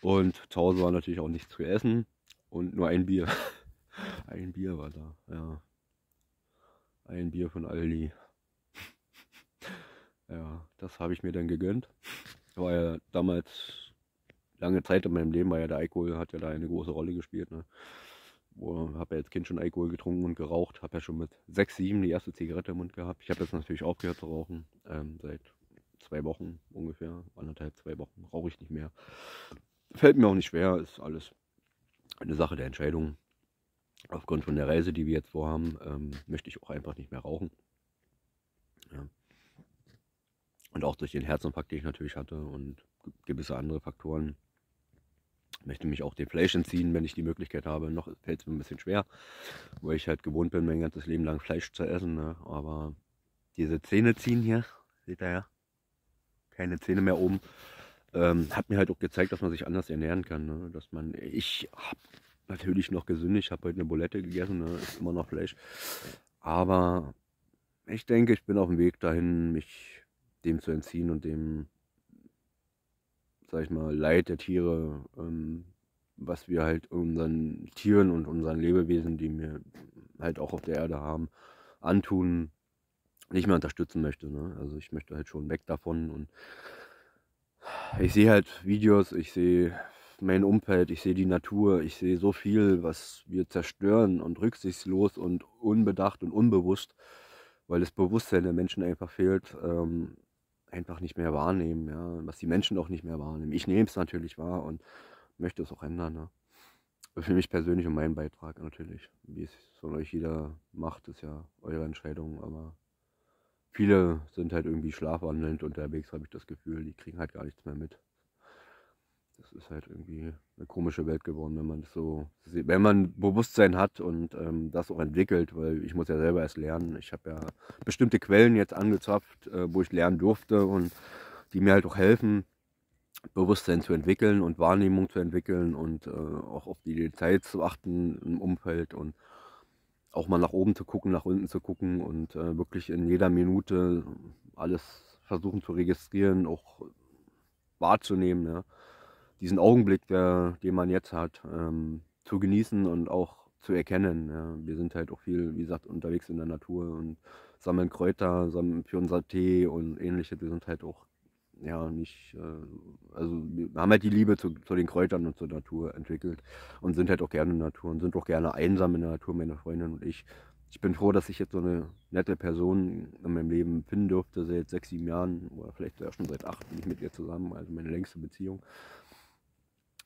Und zu Hause war natürlich auch nichts zu essen und nur ein Bier. ein Bier war da, ja. Ein Bier von Aldi. ja, das habe ich mir dann gegönnt. War ja damals lange Zeit in meinem Leben weil ja der Alkohol, hat ja da eine große Rolle gespielt. Ne? Habe ja als Kind schon Alkohol getrunken und geraucht, habe ja schon mit 6, 7 die erste Zigarette im Mund gehabt. Ich habe jetzt natürlich aufgehört zu rauchen, ähm, seit zwei Wochen ungefähr, anderthalb, zwei Wochen rauche ich nicht mehr. Fällt mir auch nicht schwer, ist alles eine Sache der Entscheidung. Aufgrund von der Reise, die wir jetzt vorhaben, ähm, möchte ich auch einfach nicht mehr rauchen. Ja. Und auch durch den Herzinfarkt, den ich natürlich hatte und gewisse andere Faktoren, möchte mich auch dem Fleisch entziehen, wenn ich die Möglichkeit habe. Noch fällt es mir ein bisschen schwer, weil ich halt gewohnt bin, mein ganzes Leben lang Fleisch zu essen. Ne? Aber diese Zähne ziehen hier, seht ihr ja, keine Zähne mehr oben, ähm, hat mir halt auch gezeigt, dass man sich anders ernähren kann. Ne? Dass man, ich habe natürlich noch gesündigt, ich habe heute eine Bulette gegessen, ne? ist immer noch Fleisch. Aber ich denke, ich bin auf dem Weg dahin, mich dem zu entziehen und dem sag ich mal, Leid der Tiere, ähm, was wir halt unseren Tieren und unseren Lebewesen, die wir halt auch auf der Erde haben, antun, nicht mehr unterstützen möchte. Ne? Also ich möchte halt schon weg davon und ich sehe halt Videos, ich sehe mein Umfeld, ich sehe die Natur, ich sehe so viel, was wir zerstören und rücksichtslos und unbedacht und unbewusst, weil das Bewusstsein der Menschen einfach fehlt. Ähm, einfach nicht mehr wahrnehmen, ja, was die Menschen auch nicht mehr wahrnehmen. Ich nehme es natürlich wahr und möchte es auch ändern. Ne? Für mich persönlich und meinen Beitrag natürlich. Wie es von euch jeder macht, ist ja eure Entscheidung, aber viele sind halt irgendwie schlafwandelnd unterwegs, habe ich das Gefühl, die kriegen halt gar nichts mehr mit das ist halt irgendwie eine komische Welt geworden, wenn man so Wenn man Bewusstsein hat und ähm, das auch entwickelt, weil ich muss ja selber erst lernen. Ich habe ja bestimmte Quellen jetzt angezapft, äh, wo ich lernen durfte und die mir halt auch helfen, Bewusstsein zu entwickeln und Wahrnehmung zu entwickeln und äh, auch auf die Details zu achten im Umfeld und auch mal nach oben zu gucken, nach unten zu gucken und äh, wirklich in jeder Minute alles versuchen zu registrieren, auch wahrzunehmen. Ja diesen Augenblick, der, den man jetzt hat, ähm, zu genießen und auch zu erkennen. Ja. Wir sind halt auch viel, wie gesagt, unterwegs in der Natur und sammeln Kräuter, sammeln für unser Tee und ähnliches. Wir sind halt auch ja nicht, äh, also wir haben halt die Liebe zu, zu, den Kräutern und zur Natur entwickelt und sind halt auch gerne in der Natur und sind auch gerne einsam in der Natur, meine Freundin und ich. Ich bin froh, dass ich jetzt so eine nette Person in meinem Leben finden durfte, seit sechs, sieben Jahren oder vielleicht auch schon seit acht bin ich mit ihr zusammen, also meine längste Beziehung.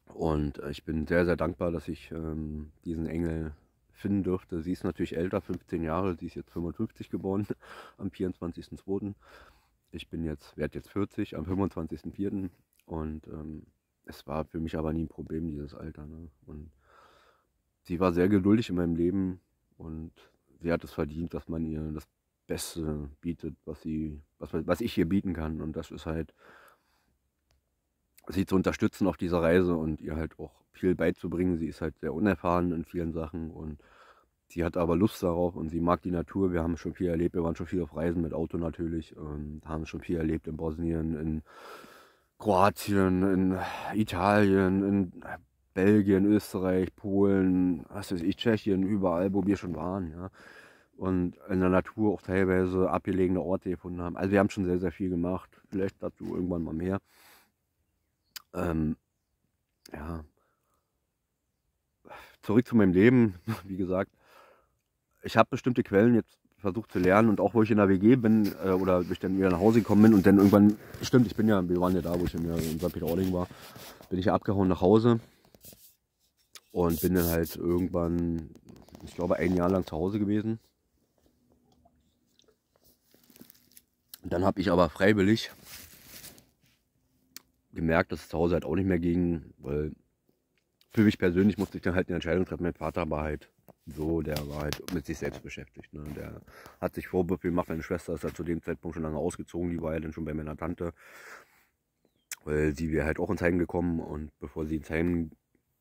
Und äh, ich bin sehr, sehr dankbar, dass ich ähm, diesen Engel finden durfte. Sie ist natürlich älter, 15 Jahre, sie ist jetzt 55 geboren am 24.02. Ich bin jetzt, werde jetzt 40 am 25.04. Und ähm, es war für mich aber nie ein Problem, dieses Alter. Ne? Und sie war sehr geduldig in meinem Leben und sie hat es verdient, dass man ihr das Beste bietet, was, sie, was, was ich ihr bieten kann. Und das ist halt sie zu unterstützen auf dieser Reise und ihr halt auch viel beizubringen. Sie ist halt sehr unerfahren in vielen Sachen und sie hat aber Lust darauf und sie mag die Natur. Wir haben schon viel erlebt, wir waren schon viel auf Reisen mit Auto natürlich, und ähm, haben schon viel erlebt in Bosnien, in Kroatien, in Italien, in Belgien, Österreich, Polen, was weiß ich, Tschechien, überall, wo wir schon waren. Ja. Und in der Natur auch teilweise abgelegene Orte gefunden haben. Also wir haben schon sehr, sehr viel gemacht. Vielleicht dazu irgendwann mal mehr. Ähm, ja. Zurück zu meinem Leben, wie gesagt. Ich habe bestimmte Quellen jetzt versucht zu lernen und auch wo ich in der WG bin äh, oder ich dann wieder nach Hause gekommen bin und dann irgendwann, stimmt, ich bin ja, wir waren ja da, wo ich in, in St. Peter-Ording war, bin ich ja abgehauen nach Hause und bin dann halt irgendwann, ich glaube, ein Jahr lang zu Hause gewesen. dann habe ich aber freiwillig gemerkt, dass es zu Hause halt auch nicht mehr ging, weil für mich persönlich musste ich dann halt eine Entscheidung treffen. Mein Vater war halt so, der war halt mit sich selbst beschäftigt. Ne? Der hat sich Vorwürfe gemacht. Meine Schwester ist halt zu dem Zeitpunkt schon lange ausgezogen. Die war ja dann schon bei meiner Tante. Weil sie wäre halt auch ins Heim gekommen und bevor sie ins Heim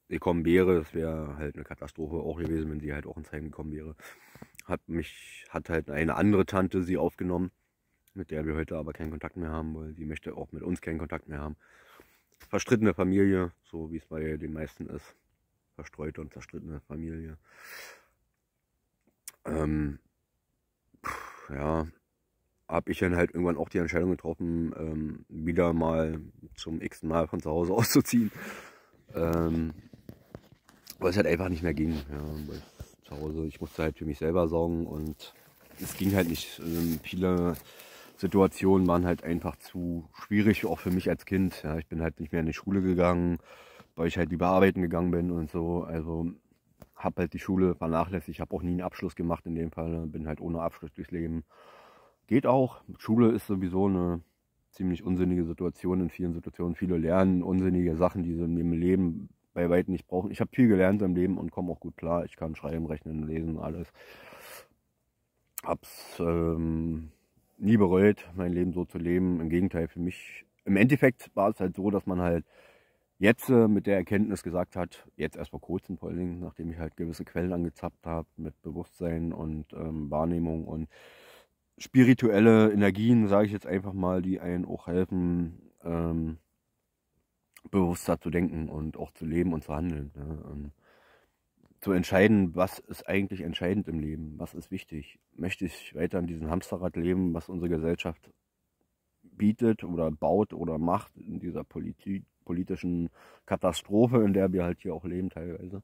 gekommen wäre, das wäre halt eine Katastrophe auch gewesen, wenn sie halt auch ins Heim gekommen wäre, hat mich, hat halt eine andere Tante sie aufgenommen mit der wir heute aber keinen Kontakt mehr haben, weil sie möchte auch mit uns keinen Kontakt mehr haben. Verstrittene Familie, so wie es bei den meisten ist. Verstreute und zerstrittene Familie. Ähm, ja, habe ich dann halt irgendwann auch die Entscheidung getroffen, ähm, wieder mal zum x Mal von zu Hause auszuziehen. Ähm, weil es halt einfach nicht mehr ging. Ja, zu Hause, ich musste halt für mich selber sorgen und es ging halt nicht. Ähm, viele Situationen waren halt einfach zu schwierig, auch für mich als Kind. Ja, ich bin halt nicht mehr in die Schule gegangen, weil ich halt lieber arbeiten gegangen bin und so. Also habe halt die Schule vernachlässigt, habe auch nie einen Abschluss gemacht in dem Fall, ne? bin halt ohne Abschluss durchs Leben. Geht auch. Schule ist sowieso eine ziemlich unsinnige Situation in vielen Situationen. Viele lernen unsinnige Sachen, die sie in ihrem Leben bei weitem nicht brauchen. Ich habe viel gelernt im Leben und komme auch gut klar. Ich kann schreiben, rechnen, lesen, alles. Hab's ähm, nie bereut, mein Leben so zu leben. Im Gegenteil, für mich, im Endeffekt war es halt so, dass man halt jetzt äh, mit der Erkenntnis gesagt hat, jetzt erst vor kurzem vor allen Dingen, nachdem ich halt gewisse Quellen angezappt habe mit Bewusstsein und ähm, Wahrnehmung und spirituelle Energien, sage ich jetzt einfach mal, die einen auch helfen, ähm, bewusster zu denken und auch zu leben und zu handeln. Ne? Und zu entscheiden, was ist eigentlich entscheidend im Leben, was ist wichtig. Möchte ich weiter in diesem Hamsterrad leben, was unsere Gesellschaft bietet oder baut oder macht in dieser politi politischen Katastrophe, in der wir halt hier auch leben teilweise.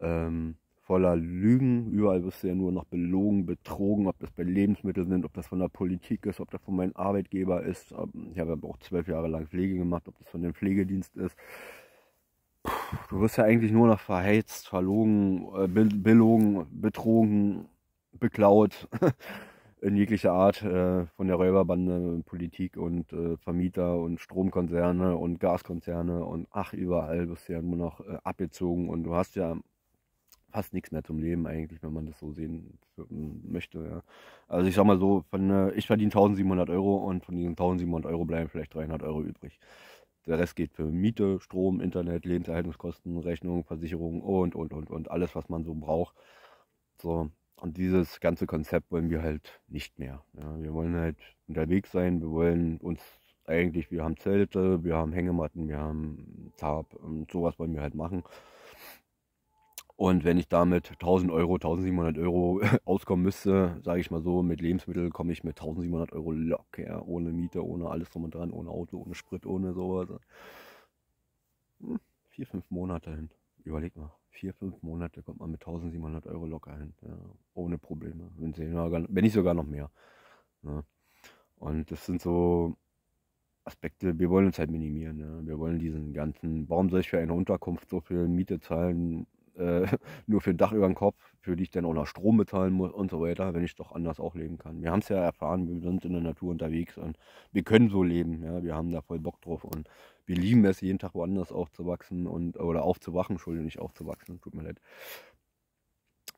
Ähm, voller Lügen, überall wirst du ja nur noch belogen, betrogen, ob das bei Lebensmitteln sind, ob das von der Politik ist, ob das von meinem Arbeitgeber ist. Ähm, ich habe aber auch zwölf Jahre lang Pflege gemacht, ob das von dem Pflegedienst ist du wirst ja eigentlich nur noch verheizt, verlogen, äh, belogen, betrogen, beklaut. in jeglicher Art äh, von der Räuberbande, Politik und äh, Vermieter und Stromkonzerne und Gaskonzerne und ach, überall wirst du ja nur noch äh, abgezogen und du hast ja fast nichts mehr zum Leben eigentlich, wenn man das so sehen möchte. Ja. Also ich sag mal so, von, äh, ich verdiene 1700 Euro und von diesen 1700 Euro bleiben vielleicht 300 Euro übrig. Der Rest geht für Miete, Strom, Internet, Lebenserhaltungskosten, Rechnungen, Versicherungen und, und, und, und alles, was man so braucht. So. Und dieses ganze Konzept wollen wir halt nicht mehr. Ja, wir wollen halt unterwegs sein, wir wollen uns eigentlich, wir haben Zelte, wir haben Hängematten, wir haben Tarp und ähm, sowas wollen wir halt machen. Und wenn ich damit 1000 Euro, 1700 Euro auskommen müsste, sage ich mal so, mit Lebensmitteln komme ich mit 1700 Euro locker, ohne Miete, ohne alles drum und dran, ohne Auto, ohne Sprit, ohne sowas. Hm, vier, fünf Monate hin. Überleg mal, vier, fünf Monate kommt man mit 1700 Euro locker hin. Ja, ohne Probleme. Wenn nicht sogar noch mehr. Ja. Ne? Und das sind so Aspekte, wir wollen uns halt minimieren. Ja. Ne? Wir wollen diesen ganzen, warum soll ich für eine Unterkunft so viel Miete zahlen? äh, nur für ein Dach über den Kopf, für die ich dann auch noch Strom bezahlen muss und so weiter, wenn ich doch anders auch leben kann. Wir haben es ja erfahren, wir sind in der Natur unterwegs und wir können so leben. Ja? Wir haben da voll Bock drauf und wir lieben es, jeden Tag woanders aufzuwachsen und oder aufzuwachen, Entschuldigung, nicht aufzuwachsen, tut mir leid.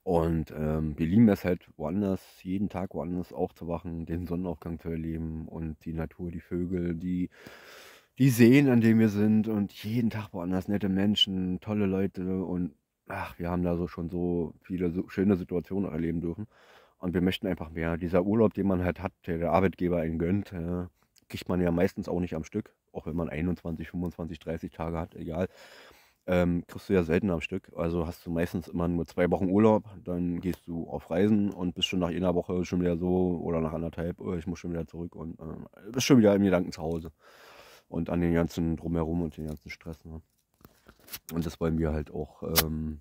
Und ähm, wir lieben es halt woanders, jeden Tag woanders aufzuwachen, den Sonnenaufgang zu erleben und die Natur, die Vögel, die, die Seen, an denen wir sind und jeden Tag woanders nette Menschen, tolle Leute und ach, wir haben da so schon so viele so schöne Situationen erleben dürfen. Und wir möchten einfach mehr. Dieser Urlaub, den man halt hat, der der Arbeitgeber einen gönnt, äh, kriegt man ja meistens auch nicht am Stück. Auch wenn man 21, 25, 30 Tage hat, egal. Ähm, kriegst du ja selten am Stück. Also hast du meistens immer nur zwei Wochen Urlaub. Dann gehst du auf Reisen und bist schon nach einer Woche schon wieder so oder nach anderthalb, oh, ich muss schon wieder zurück und äh, bist schon wieder im Gedanken zu Hause. Und an den ganzen Drumherum und den ganzen Stress. Ne? Und das wollen wir halt auch ähm,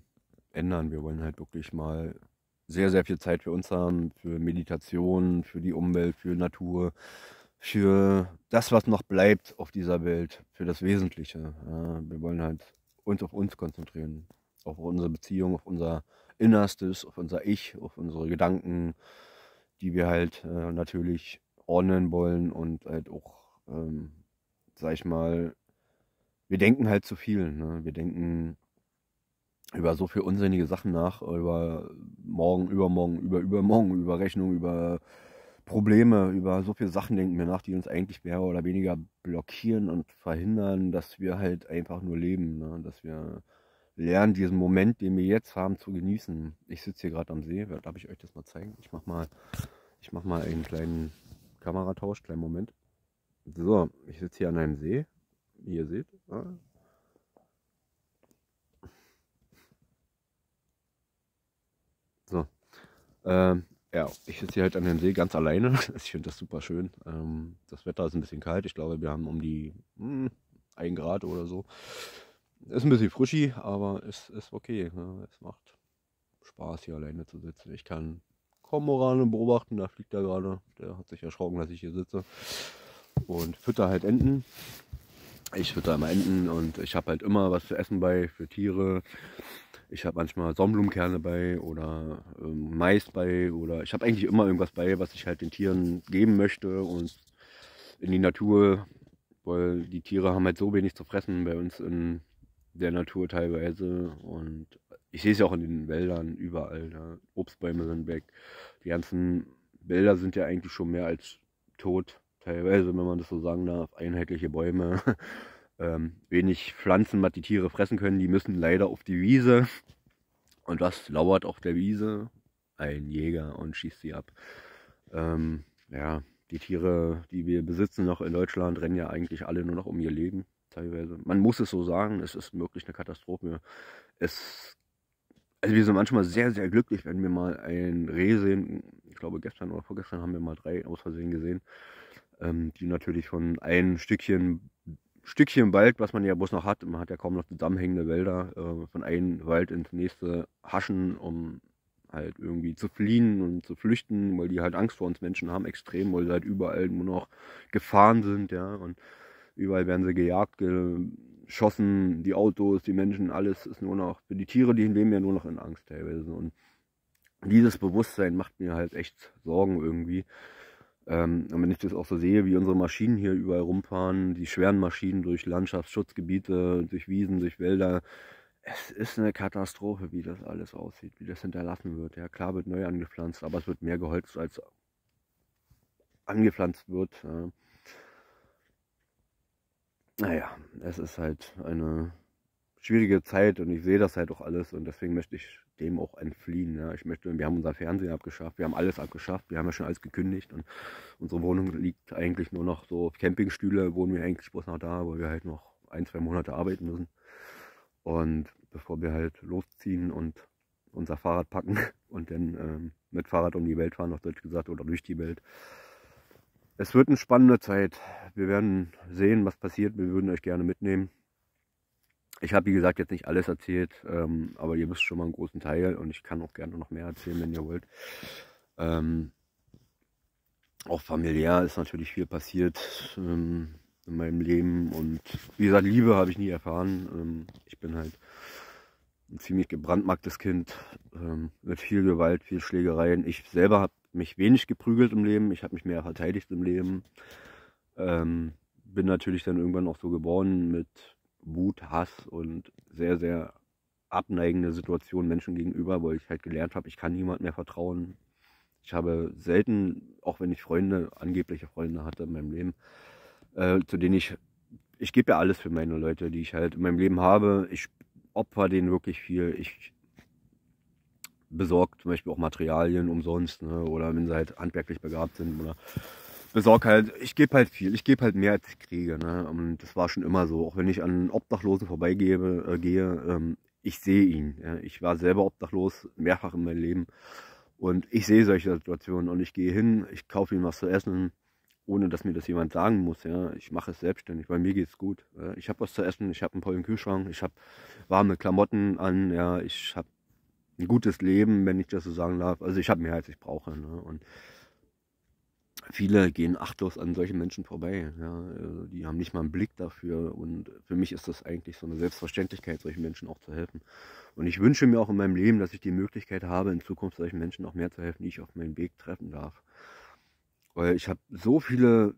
ändern. Wir wollen halt wirklich mal sehr, sehr viel Zeit für uns haben, für Meditation, für die Umwelt, für Natur, für das, was noch bleibt auf dieser Welt, für das Wesentliche. Ja, wir wollen halt uns auf uns konzentrieren, auf unsere Beziehung, auf unser Innerstes, auf unser Ich, auf unsere Gedanken, die wir halt äh, natürlich ordnen wollen und halt auch, ähm, sag ich mal, wir denken halt zu viel. Ne? Wir denken über so viel unsinnige Sachen nach, über morgen, übermorgen, über übermorgen, über Rechnung, über Probleme, über so viele Sachen denken wir nach, die uns eigentlich mehr oder weniger blockieren und verhindern, dass wir halt einfach nur leben, ne? dass wir lernen, diesen Moment, den wir jetzt haben, zu genießen. Ich sitze hier gerade am See, darf ich euch das mal zeigen? Ich mache mal, mach mal einen kleinen Kameratausch, kleinen Moment. So, ich sitze hier an einem See wie ihr seht. Ja. So. Ähm, ja, ich sitze hier halt an dem See ganz alleine. Ich finde das super schön. Ähm, das Wetter ist ein bisschen kalt. Ich glaube, wir haben um die mh, hm, 1 Grad oder so. Ist ein bisschen frischi, aber es ist, ist okay. Ja, ne? es macht Spaß, hier alleine zu sitzen. Ich kann Kormorane beobachten. Da fliegt er gerade. Der hat sich erschrocken, dass ich hier sitze. Und fütter halt Enten ich fütter immer Enten und ich habe halt immer was zu essen bei für Tiere. Ich habe manchmal Sonnenblumenkerne bei oder ähm, Mais bei oder ich habe eigentlich immer irgendwas bei, was ich halt den Tieren geben möchte und in die Natur, weil die Tiere haben halt so wenig zu fressen bei uns in der Natur teilweise und ich sehe es ja auch in den Wäldern überall. Ne? Obstbäume sind weg. Die ganzen Wälder sind ja eigentlich schon mehr als tot teilweise, wenn man das so sagen darf, einheitliche Bäume, ähm, wenig Pflanzen, was die Tiere fressen können. Die müssen leider auf die Wiese. Und was lauert auf der Wiese? Ein Jäger und schießt sie ab. Ähm, ja, die Tiere, die wir besitzen noch in Deutschland, rennen ja eigentlich alle nur noch um ihr Leben, teilweise. Man muss es so sagen, es ist wirklich eine Katastrophe. Es, also wir sind manchmal sehr, sehr glücklich, wenn wir mal ein Reh sehen. Ich glaube, gestern oder vorgestern haben wir mal drei aus Versehen gesehen ähm, die natürlich von ein Stückchen, Stückchen Wald, was man ja bloß noch hat, man hat ja kaum noch zusammenhängende Wälder, äh, von einem Wald ins nächste haschen, um halt irgendwie zu fliehen und zu flüchten, weil die halt Angst vor uns Menschen haben, extrem, weil sie halt überall nur noch Gefahren sind, ja, und überall werden sie gejagt, geschossen, die Autos, die Menschen, alles ist nur noch, die Tiere, die leben ja nur noch in Angst teilweise und dieses Bewusstsein macht mir halt echt Sorgen irgendwie, ähm, und wenn ich das auch so sehe, wie unsere Maschinen hier überall rumfahren, die schweren Maschinen durch Landschaftsschutzgebiete, durch Wiesen, durch Wälder, es ist eine Katastrophe, wie das alles aussieht, wie das hinterlassen wird. Ja, klar wird neu angepflanzt, aber es wird mehr geholzt, als angepflanzt wird. Ja. Naja, es ist halt eine schwierige Zeit und ich sehe das halt auch alles und deswegen möchte ich dem auch entfliehen. Ja. Ne? Ich möchte, wir haben unser Fernsehen abgeschafft, wir haben alles abgeschafft, wir haben ja schon alles gekündigt und unsere Wohnung liegt eigentlich nur noch so, Campingstühle wohnen wir eigentlich bloß noch da, weil wir halt noch ein, zwei Monate arbeiten müssen. Und bevor wir halt losziehen und unser Fahrrad packen und dann ähm, mit Fahrrad um die Welt fahren, auf Deutsch gesagt, oder durch die Welt. Es wird eine spannende Zeit. Wir werden sehen, was passiert. Wir würden euch gerne mitnehmen. Ich habe, wie gesagt, jetzt nicht alles erzählt, ähm, aber ihr wisst schon mal einen großen Teil und ich kann auch gerne noch mehr erzählen, wenn ihr wollt. Ähm, auch familiär ist natürlich viel passiert ähm, in meinem Leben und wie gesagt, Liebe habe ich nie erfahren. Ähm, ich bin halt ein ziemlich gebrandmarktes Kind ähm, mit viel Gewalt, viel Schlägereien. Ich selber habe mich wenig geprügelt im Leben, ich habe mich mehr verteidigt im Leben. Ähm, bin natürlich dann irgendwann auch so geboren mit Wut, Hass und sehr, sehr abneigende Situationen Menschen gegenüber, weil ich halt gelernt habe, ich kann niemand mehr vertrauen. Ich habe selten, auch wenn ich Freunde, angebliche Freunde hatte in meinem Leben, äh, zu denen ich, ich gebe ja alles für meine Leute, die ich halt in meinem Leben habe. Ich opfer denen wirklich viel. Ich besorge zum Beispiel auch Materialien umsonst ne? oder wenn sie halt handwerklich begabt sind oder besorge halt, ich gebe halt viel, ich gebe halt mehr als ich kriege. Ne? Und das war schon immer so. Auch wenn ich an Obdachlosen vorbeigehe, äh, gehe, ähm, ich sehe ihn. Ja? Ich war selber obdachlos, mehrfach in meinem Leben. Und ich sehe solche Situationen und ich gehe hin, ich kaufe ihm was zu essen, ohne dass mir das jemand sagen muss. Ja? Ich mache es selbstständig, bei mir geht es gut. Ja? Ich habe was zu essen, ich habe einen tollen Kühlschrank, ich habe warme Klamotten an, ja? ich habe ein gutes Leben, wenn ich das so sagen darf. Also ich habe mehr, als ich brauche. Ne? Und viele gehen achtlos an solchen Menschen vorbei. Ja. Also die haben nicht mal einen Blick dafür. Und für mich ist das eigentlich so eine Selbstverständlichkeit, solchen Menschen auch zu helfen. Und ich wünsche mir auch in meinem Leben, dass ich die Möglichkeit habe, in Zukunft solchen Menschen auch mehr zu helfen, die ich auf meinem Weg treffen darf. Weil ich habe so viele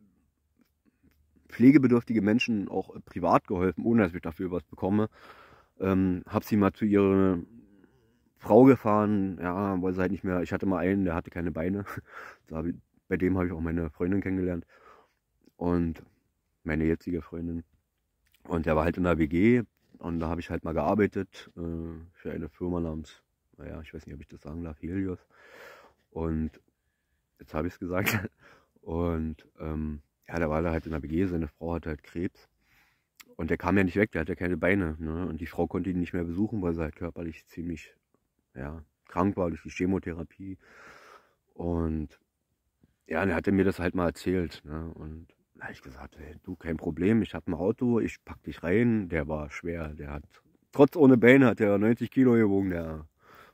pflegebedürftige Menschen auch privat geholfen, ohne dass ich dafür was bekomme. Ähm, habe sie mal zu ihrer Frau gefahren, ja, weil sie halt nicht mehr, ich hatte mal einen, der hatte keine Beine. Da habe ich bei dem habe ich auch meine Freundin kennengelernt und meine jetzige Freundin. Und der war halt in der WG und da habe ich halt mal gearbeitet äh, für eine Firma namens, naja, ich weiß nicht, ob ich das sagen darf, Helios. Und jetzt habe ich es gesagt. Und ähm, ja, der war da halt in der WG, seine Frau hatte halt Krebs. Und der kam ja nicht weg, der hatte keine Beine. Ne? Und die Frau konnte ihn nicht mehr besuchen, weil sie halt körperlich ziemlich ja, krank war durch die Chemotherapie. Und ja, und er hatte mir das halt mal erzählt. Ne? Und da habe ich gesagt, hey, du, kein Problem, ich habe ein Auto, ich pack dich rein. Der war schwer, der hat, trotz ohne Beine, hat er 90 Kilo gewogen, der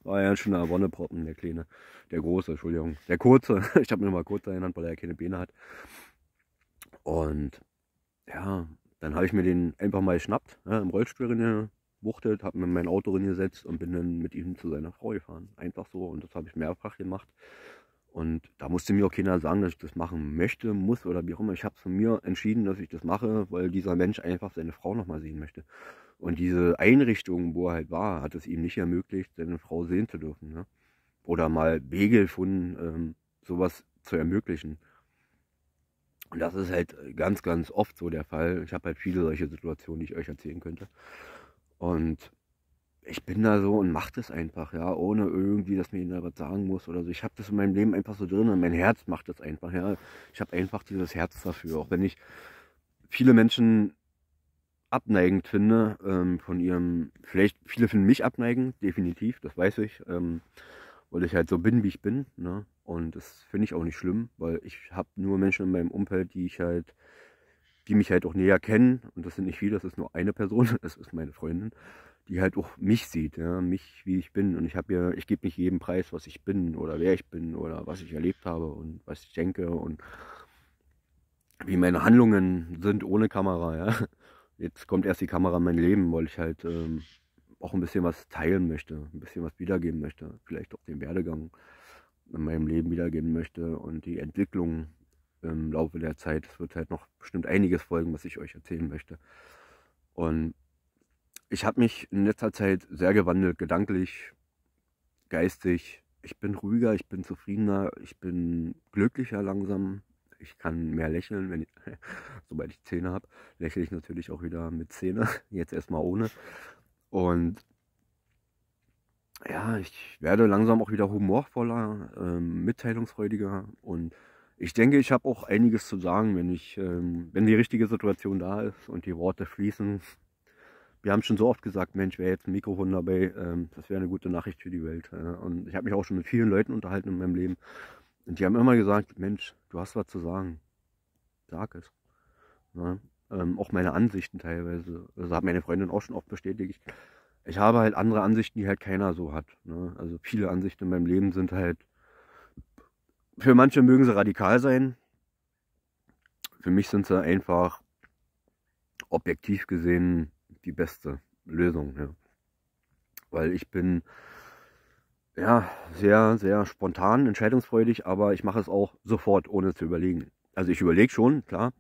war ja schon eine Wonneproppen, der Kleine. Der Große, Entschuldigung. Der Kurze, ich habe mir mal kurz erinnert, weil er keine Beine hat. Und ja, dann habe ich mir den einfach mal geschnappt, ne, im Rollstuhl drin gewuchtet, habe mir mein Auto drin gesetzt und bin dann mit ihm zu seiner Frau gefahren. Einfach so. Und das habe ich mehrfach gemacht. Und da musste mir auch keiner sagen, dass ich das machen möchte, muss oder wie auch immer. Ich habe von mir entschieden, dass ich das mache, weil dieser Mensch einfach seine Frau nochmal sehen möchte. Und diese Einrichtung, wo er halt war, hat es ihm nicht ermöglicht, seine Frau sehen zu dürfen. Ne? Oder mal Begelfunden, ähm, sowas zu ermöglichen. Und das ist halt ganz, ganz oft so der Fall. Ich habe halt viele solche Situationen, die ich euch erzählen könnte. Und ich bin da so und mache das einfach, ja, ohne irgendwie, dass mir jemand was sagen muss oder so. Ich habe das in meinem Leben einfach so drin und mein Herz macht das einfach, ja. Ich habe einfach dieses Herz dafür, auch wenn ich viele Menschen abneigend finde ähm, von ihrem, vielleicht viele finden mich abneigend, definitiv, das weiß ich, ähm, weil ich halt so bin, wie ich bin, ne? Und das finde ich auch nicht schlimm, weil ich habe nur Menschen in meinem Umfeld, die ich halt, die mich halt auch näher kennen und das sind nicht viele, das ist nur eine Person, das ist meine Freundin die halt auch mich sieht, ja, mich, wie ich bin. Und ich habe ja, ich gebe nicht jedem Preis, was ich bin oder wer ich bin oder was ich erlebt habe und was ich denke und wie meine Handlungen sind ohne Kamera, ja. Jetzt kommt erst die Kamera in mein Leben, weil ich halt ähm, auch ein bisschen was teilen möchte, ein bisschen was wiedergeben möchte, vielleicht auch den Werdegang in meinem Leben wiedergeben möchte und die Entwicklung im Laufe der Zeit. Es wird halt noch bestimmt einiges folgen, was ich euch erzählen möchte. Und ich habe mich in letzter Zeit sehr gewandelt, gedanklich, geistig. Ich bin ruhiger, ich bin zufriedener, ich bin glücklicher langsam. Ich kann mehr lächeln, wenn ich, sobald ich Zähne habe. Lächle ich natürlich auch wieder mit Zähne, jetzt erstmal ohne. Und ja, ich werde langsam auch wieder humorvoller, ähm, mitteilungsfreudiger und ich denke, ich habe auch einiges zu sagen, wenn ich, ähm, wenn die richtige Situation da ist und die Worte fließen, wir haben schon so oft gesagt, Mensch, wäre jetzt ein Mikrofon dabei, ähm, das wäre eine gute Nachricht für die Welt. Ja. Und ich habe mich auch schon mit vielen Leuten unterhalten in meinem Leben. Und die haben immer gesagt, Mensch, du hast was zu sagen. Sag es. Ja. Ähm, auch meine Ansichten teilweise. Das also hat meine Freundin auch schon oft bestätigt. Ich habe halt andere Ansichten, die halt keiner so hat. Ne. Also viele Ansichten in meinem Leben sind halt, für manche mögen sie radikal sein. Für mich sind sie einfach objektiv gesehen die beste Lösung. Ja. Weil ich bin ja sehr, sehr spontan, entscheidungsfreudig, aber ich mache es auch sofort, ohne zu überlegen. Also ich überlege schon, klar,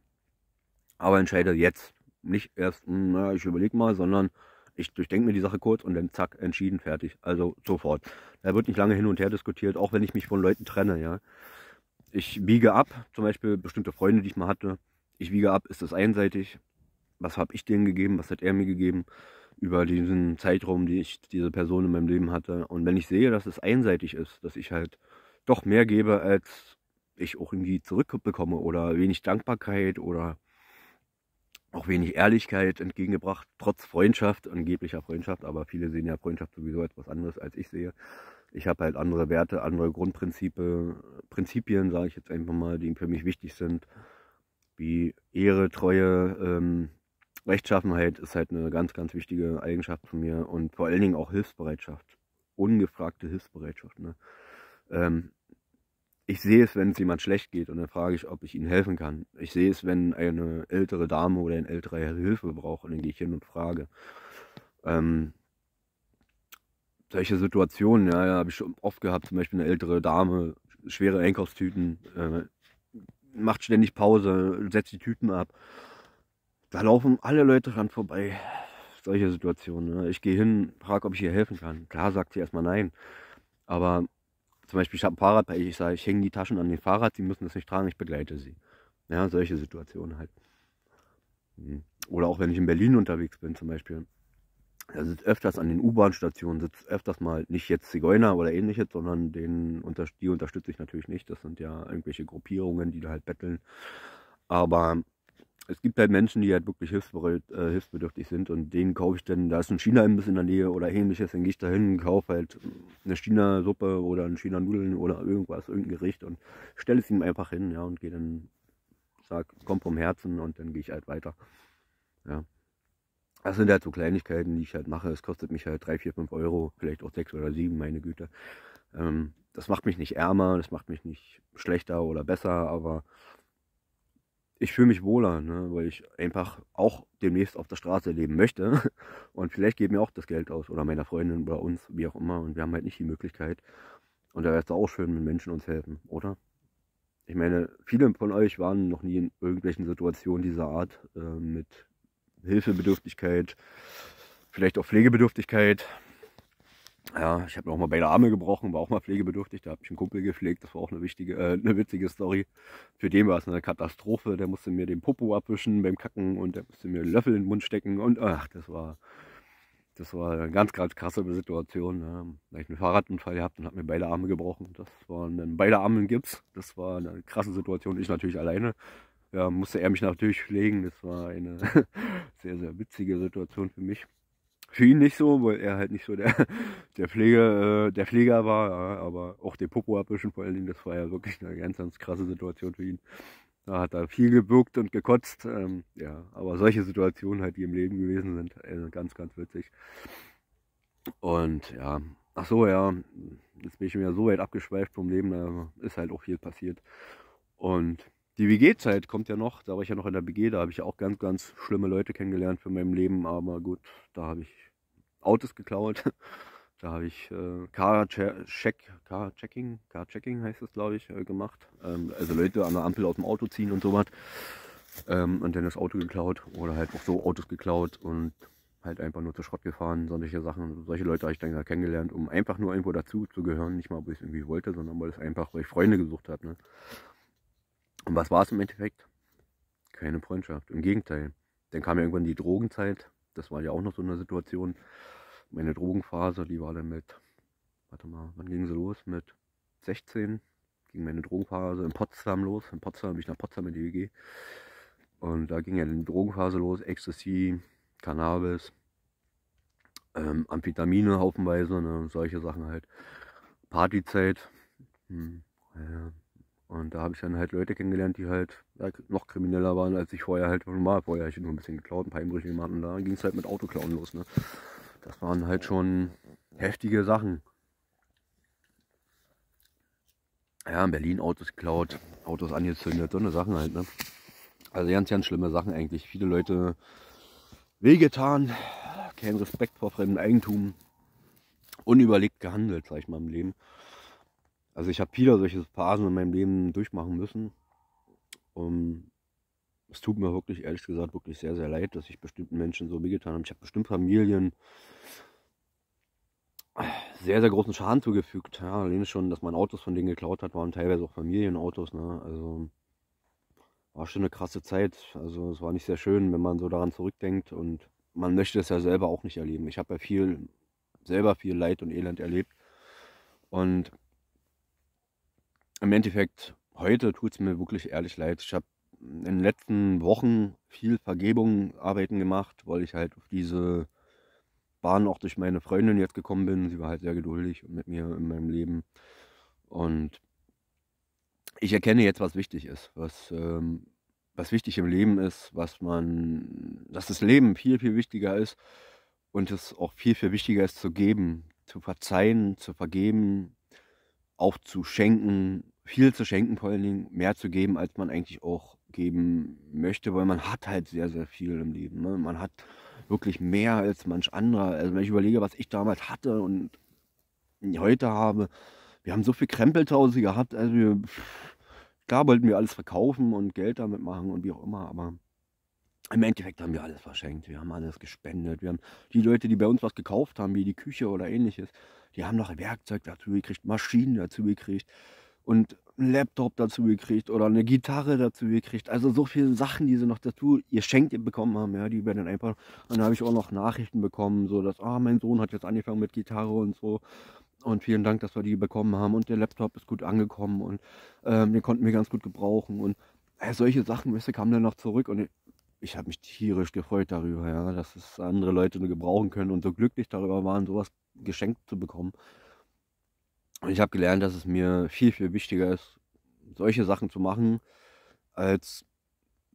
aber entscheide jetzt. Nicht erst, hm, naja, ich überlege mal, sondern ich durchdenke mir die Sache kurz und dann zack, entschieden, fertig. Also sofort. Da wird nicht lange hin und her diskutiert, auch wenn ich mich von Leuten trenne, ja. Ich wiege ab, zum Beispiel bestimmte Freunde, die ich mal hatte. Ich wiege ab, ist das einseitig, was habe ich denen gegeben, was hat er mir gegeben über diesen Zeitraum, die ich diese Person in meinem Leben hatte. Und wenn ich sehe, dass es einseitig ist, dass ich halt doch mehr gebe, als ich auch irgendwie zurückbekomme oder wenig Dankbarkeit oder auch wenig Ehrlichkeit entgegengebracht, trotz Freundschaft, angeblicher Freundschaft, aber viele sehen ja Freundschaft sowieso etwas anderes, als ich sehe. Ich habe halt andere Werte, andere Grundprinzipien, Prinzipien, sage ich jetzt einfach mal, die für mich wichtig sind, wie Ehre, Treue, ähm, Rechtschaffenheit ist halt eine ganz, ganz wichtige Eigenschaft von mir und vor allen Dingen auch Hilfsbereitschaft. Ungefragte Hilfsbereitschaft. Ne? Ähm, ich sehe es, wenn es jemand schlecht geht und dann frage ich, ob ich ihnen helfen kann. Ich sehe es, wenn eine ältere Dame oder ein älterer Hilfe braucht und dann gehe ich hin und frage. Ähm, solche Situationen, ja, ja habe ich schon oft gehabt, zum Beispiel eine ältere Dame, schwere Einkaufstüten, äh, macht ständig Pause, setzt die Tüten ab da laufen alle Leute dran vorbei. Solche Situationen. Ne? Ich gehe hin, frage, ob ich ihr helfen kann. Klar sagt sie erstmal nein. Aber zum Beispiel, ich habe ein Fahrrad bei ihr. Ich sage, ich hänge die Taschen an den Fahrrad. Sie müssen das nicht tragen. Ich begleite sie. Ja, solche Situationen halt. Hm. Oder auch wenn ich in Berlin unterwegs bin zum Beispiel. Da sitzt öfters an den U-Bahn-Stationen, sitzt öfters mal nicht jetzt Zigeuner oder ähnliches, sondern den, die unterstütze ich natürlich nicht. Das sind ja irgendwelche Gruppierungen, die da halt betteln. Aber es gibt halt Menschen, die halt wirklich äh, hilfsbedürftig sind und denen kaufe ich dann, da ist ein China-Imbiss in der Nähe oder ähnliches, dann gehe ich da hin und kaufe halt eine China-Suppe oder ein China-Nudeln oder irgendwas, irgendein Gericht und stelle es ihm einfach hin, ja, und gehe dann, sag, komm vom Herzen und dann gehe ich halt weiter. Ja. Das sind halt so Kleinigkeiten, die ich halt mache. Es kostet mich halt 3, 4, 5 Euro, vielleicht auch 6 oder 7, meine Güte. Ähm, das macht mich nicht ärmer, das macht mich nicht schlechter oder besser, aber ich fühle mich wohler, ne, weil ich einfach auch demnächst auf der Straße leben möchte. Und vielleicht geben wir auch das Geld aus oder meiner Freundin oder uns, wie auch immer. Und wir haben halt nicht die Möglichkeit. Und da wäre es auch schön, wenn Menschen uns helfen, oder? Ich meine, viele von euch waren noch nie in irgendwelchen Situationen dieser Art äh, mit Hilfebedürftigkeit, vielleicht auch Pflegebedürftigkeit. Ja, ich habe noch mal beide Arme gebrochen, war auch mal pflegebedürftig. Da habe ich einen Kumpel gepflegt. Das war auch eine, wichtige, äh, eine witzige Story. Für den war es eine Katastrophe. Der musste mir den Popo abwischen beim Kacken und der musste mir einen Löffel in den Mund stecken. Und ach, das war, das war eine ganz, ganz krasse Situation. Ne? Da habe ich einen Fahrradunfall gehabt und habe mir beide Arme gebrochen. Das waren dann beide Arme im Gips. Das war eine krasse Situation. Ich natürlich alleine. Ja, musste er mich natürlich pflegen. Das war eine sehr, sehr witzige Situation für mich. Für ihn nicht so, weil er halt nicht so der, der, Pflege, äh, der Pfleger war, ja, aber auch den Popo abwischen vor allen Dingen, das war ja wirklich eine ganz, ganz krasse Situation für ihn. Da hat er viel gebürgt und gekotzt. Ähm, ja, aber solche Situationen halt, die im Leben gewesen sind, äh, ganz, ganz witzig. Und ja, ach so, ja, jetzt bin ich mir so weit abgeschweift vom Leben, da ist halt auch viel passiert. Und die WG-Zeit kommt ja noch, da war ich ja noch in der WG, da habe ich ja auch ganz, ganz schlimme Leute kennengelernt für mein Leben, aber gut, da habe ich Autos geklaut, da habe ich äh, Car-Check, Car-Checking, Car-Checking heißt es, glaube ich, äh, gemacht. Ähm, also Leute an der Ampel aus dem Auto ziehen und sowas ähm, und dann das Auto geklaut oder halt auch so Autos geklaut und halt einfach nur zu Schrott gefahren, solche Sachen. Solche Leute habe ich dann kennengelernt, um einfach nur irgendwo dazu zu gehören, nicht mal, weil ich es irgendwie wollte, sondern weil es einfach, weil ich Freunde gesucht habe. Ne? Und was war es im Endeffekt? Keine Freundschaft. Im Gegenteil. Dann kam ja irgendwann die Drogenzeit. Das war ja auch noch so eine Situation. Meine Drogenphase, die war dann mit, warte mal, wann ging sie los? Mit 16 ging meine Drogenphase in Potsdam los. In Potsdam bin ich nach Potsdam in die WG. Und da ging ja die Drogenphase los. Ecstasy, Cannabis, ähm, Amphetamine haufenweise, ne, solche Sachen halt. Partyzeit. Hm, ja. Und da habe ich dann halt Leute kennengelernt, die halt ja, noch krimineller waren, als ich vorher halt schon war. Vorher habe ich nur ein bisschen geklaut, ein paar Einbrüche gemacht und da ging es halt mit Autoklauen los. Ne? Das waren halt schon heftige Sachen. Ja, in Berlin Autos geklaut, Autos angezündet, so eine Sachen halt. Ne? Also ganz, ganz schlimme Sachen eigentlich. Viele Leute wehgetan, kein Respekt vor fremdem Eigentum, unüberlegt gehandelt, sag ich mal, im Leben. Also ich habe viele solche Phasen in meinem Leben durchmachen müssen. Um, ähm, es tut mir wirklich, ehrlich gesagt, wirklich sehr, sehr leid, dass ich bestimmten Menschen so wehgetan habe. Ich habe bestimmt Familien sehr, sehr großen Schaden zugefügt. Ja, alleine schon, dass man Autos von denen geklaut hat, waren teilweise auch Familienautos. Ne? Also war schon eine krasse Zeit. Also es war nicht sehr schön, wenn man so daran zurückdenkt und man möchte es ja selber auch nicht erleben. Ich habe ja viel, selber viel Leid und Elend erlebt. Und im Endeffekt, heute tut es mir wirklich ehrlich leid. Ich habe in den letzten Wochen viel Vergebung arbeiten gemacht, weil ich halt auf diese Bahn auch durch meine Freundin jetzt gekommen bin. Sie war halt sehr geduldig mit mir in meinem Leben. Und ich erkenne jetzt, was wichtig ist, was, ähm, was wichtig im Leben ist, was man, dass das Leben viel, viel wichtiger ist und es auch viel, viel wichtiger ist zu geben, zu verzeihen, zu vergeben, auch zu schenken, viel zu schenken vor allen Dingen, mehr zu geben, als man eigentlich auch geben möchte, weil man hat halt sehr, sehr viel im Leben. Ne? Man hat wirklich mehr als manch anderer. Also wenn ich überlege, was ich damals hatte und heute habe, wir haben so viel Krempel zu Hause gehabt, also wir, klar wollten wir alles verkaufen und Geld damit machen und wie auch immer, aber im Endeffekt haben wir alles verschenkt, wir haben alles gespendet, wir haben die Leute, die bei uns was gekauft haben, wie die Küche oder ähnliches, die haben noch Werkzeug dazu gekriegt, Maschinen dazu gekriegt und einen Laptop dazu gekriegt oder eine Gitarre dazu gekriegt. Also so viele Sachen, die sie noch dazu geschenkt bekommen haben, ja, die werden dann einfach. Und dann habe ich auch noch Nachrichten bekommen, so dass, ah, mein Sohn hat jetzt angefangen mit Gitarre und so. Und vielen Dank, dass wir die bekommen haben. Und der Laptop ist gut angekommen und ähm, den konnten wir ganz gut gebrauchen. Und äh, solche Sachen weißt du, kamen dann noch zurück. Und ich habe mich tierisch gefreut darüber, ja, dass es andere Leute nur gebrauchen können und so glücklich darüber waren, sowas geschenkt zu bekommen. Und ich habe gelernt, dass es mir viel, viel wichtiger ist, solche Sachen zu machen, als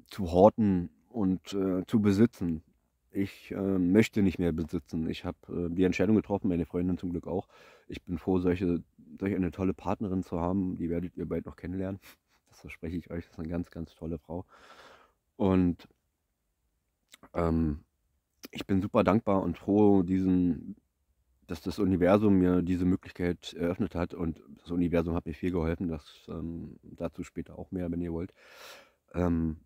zu horten und äh, zu besitzen. Ich äh, möchte nicht mehr besitzen. Ich habe äh, die Entscheidung getroffen, meine Freundin zum Glück auch. Ich bin froh, solche, solch eine tolle Partnerin zu haben. Die werdet ihr bald noch kennenlernen. Das verspreche ich euch. Das ist eine ganz, ganz tolle Frau. Und ähm, ich bin super dankbar und froh, diesen, dass das Universum mir diese Möglichkeit eröffnet hat. Und das Universum hat mir viel geholfen, das, ähm, dazu später auch mehr, wenn ihr wollt. Ähm,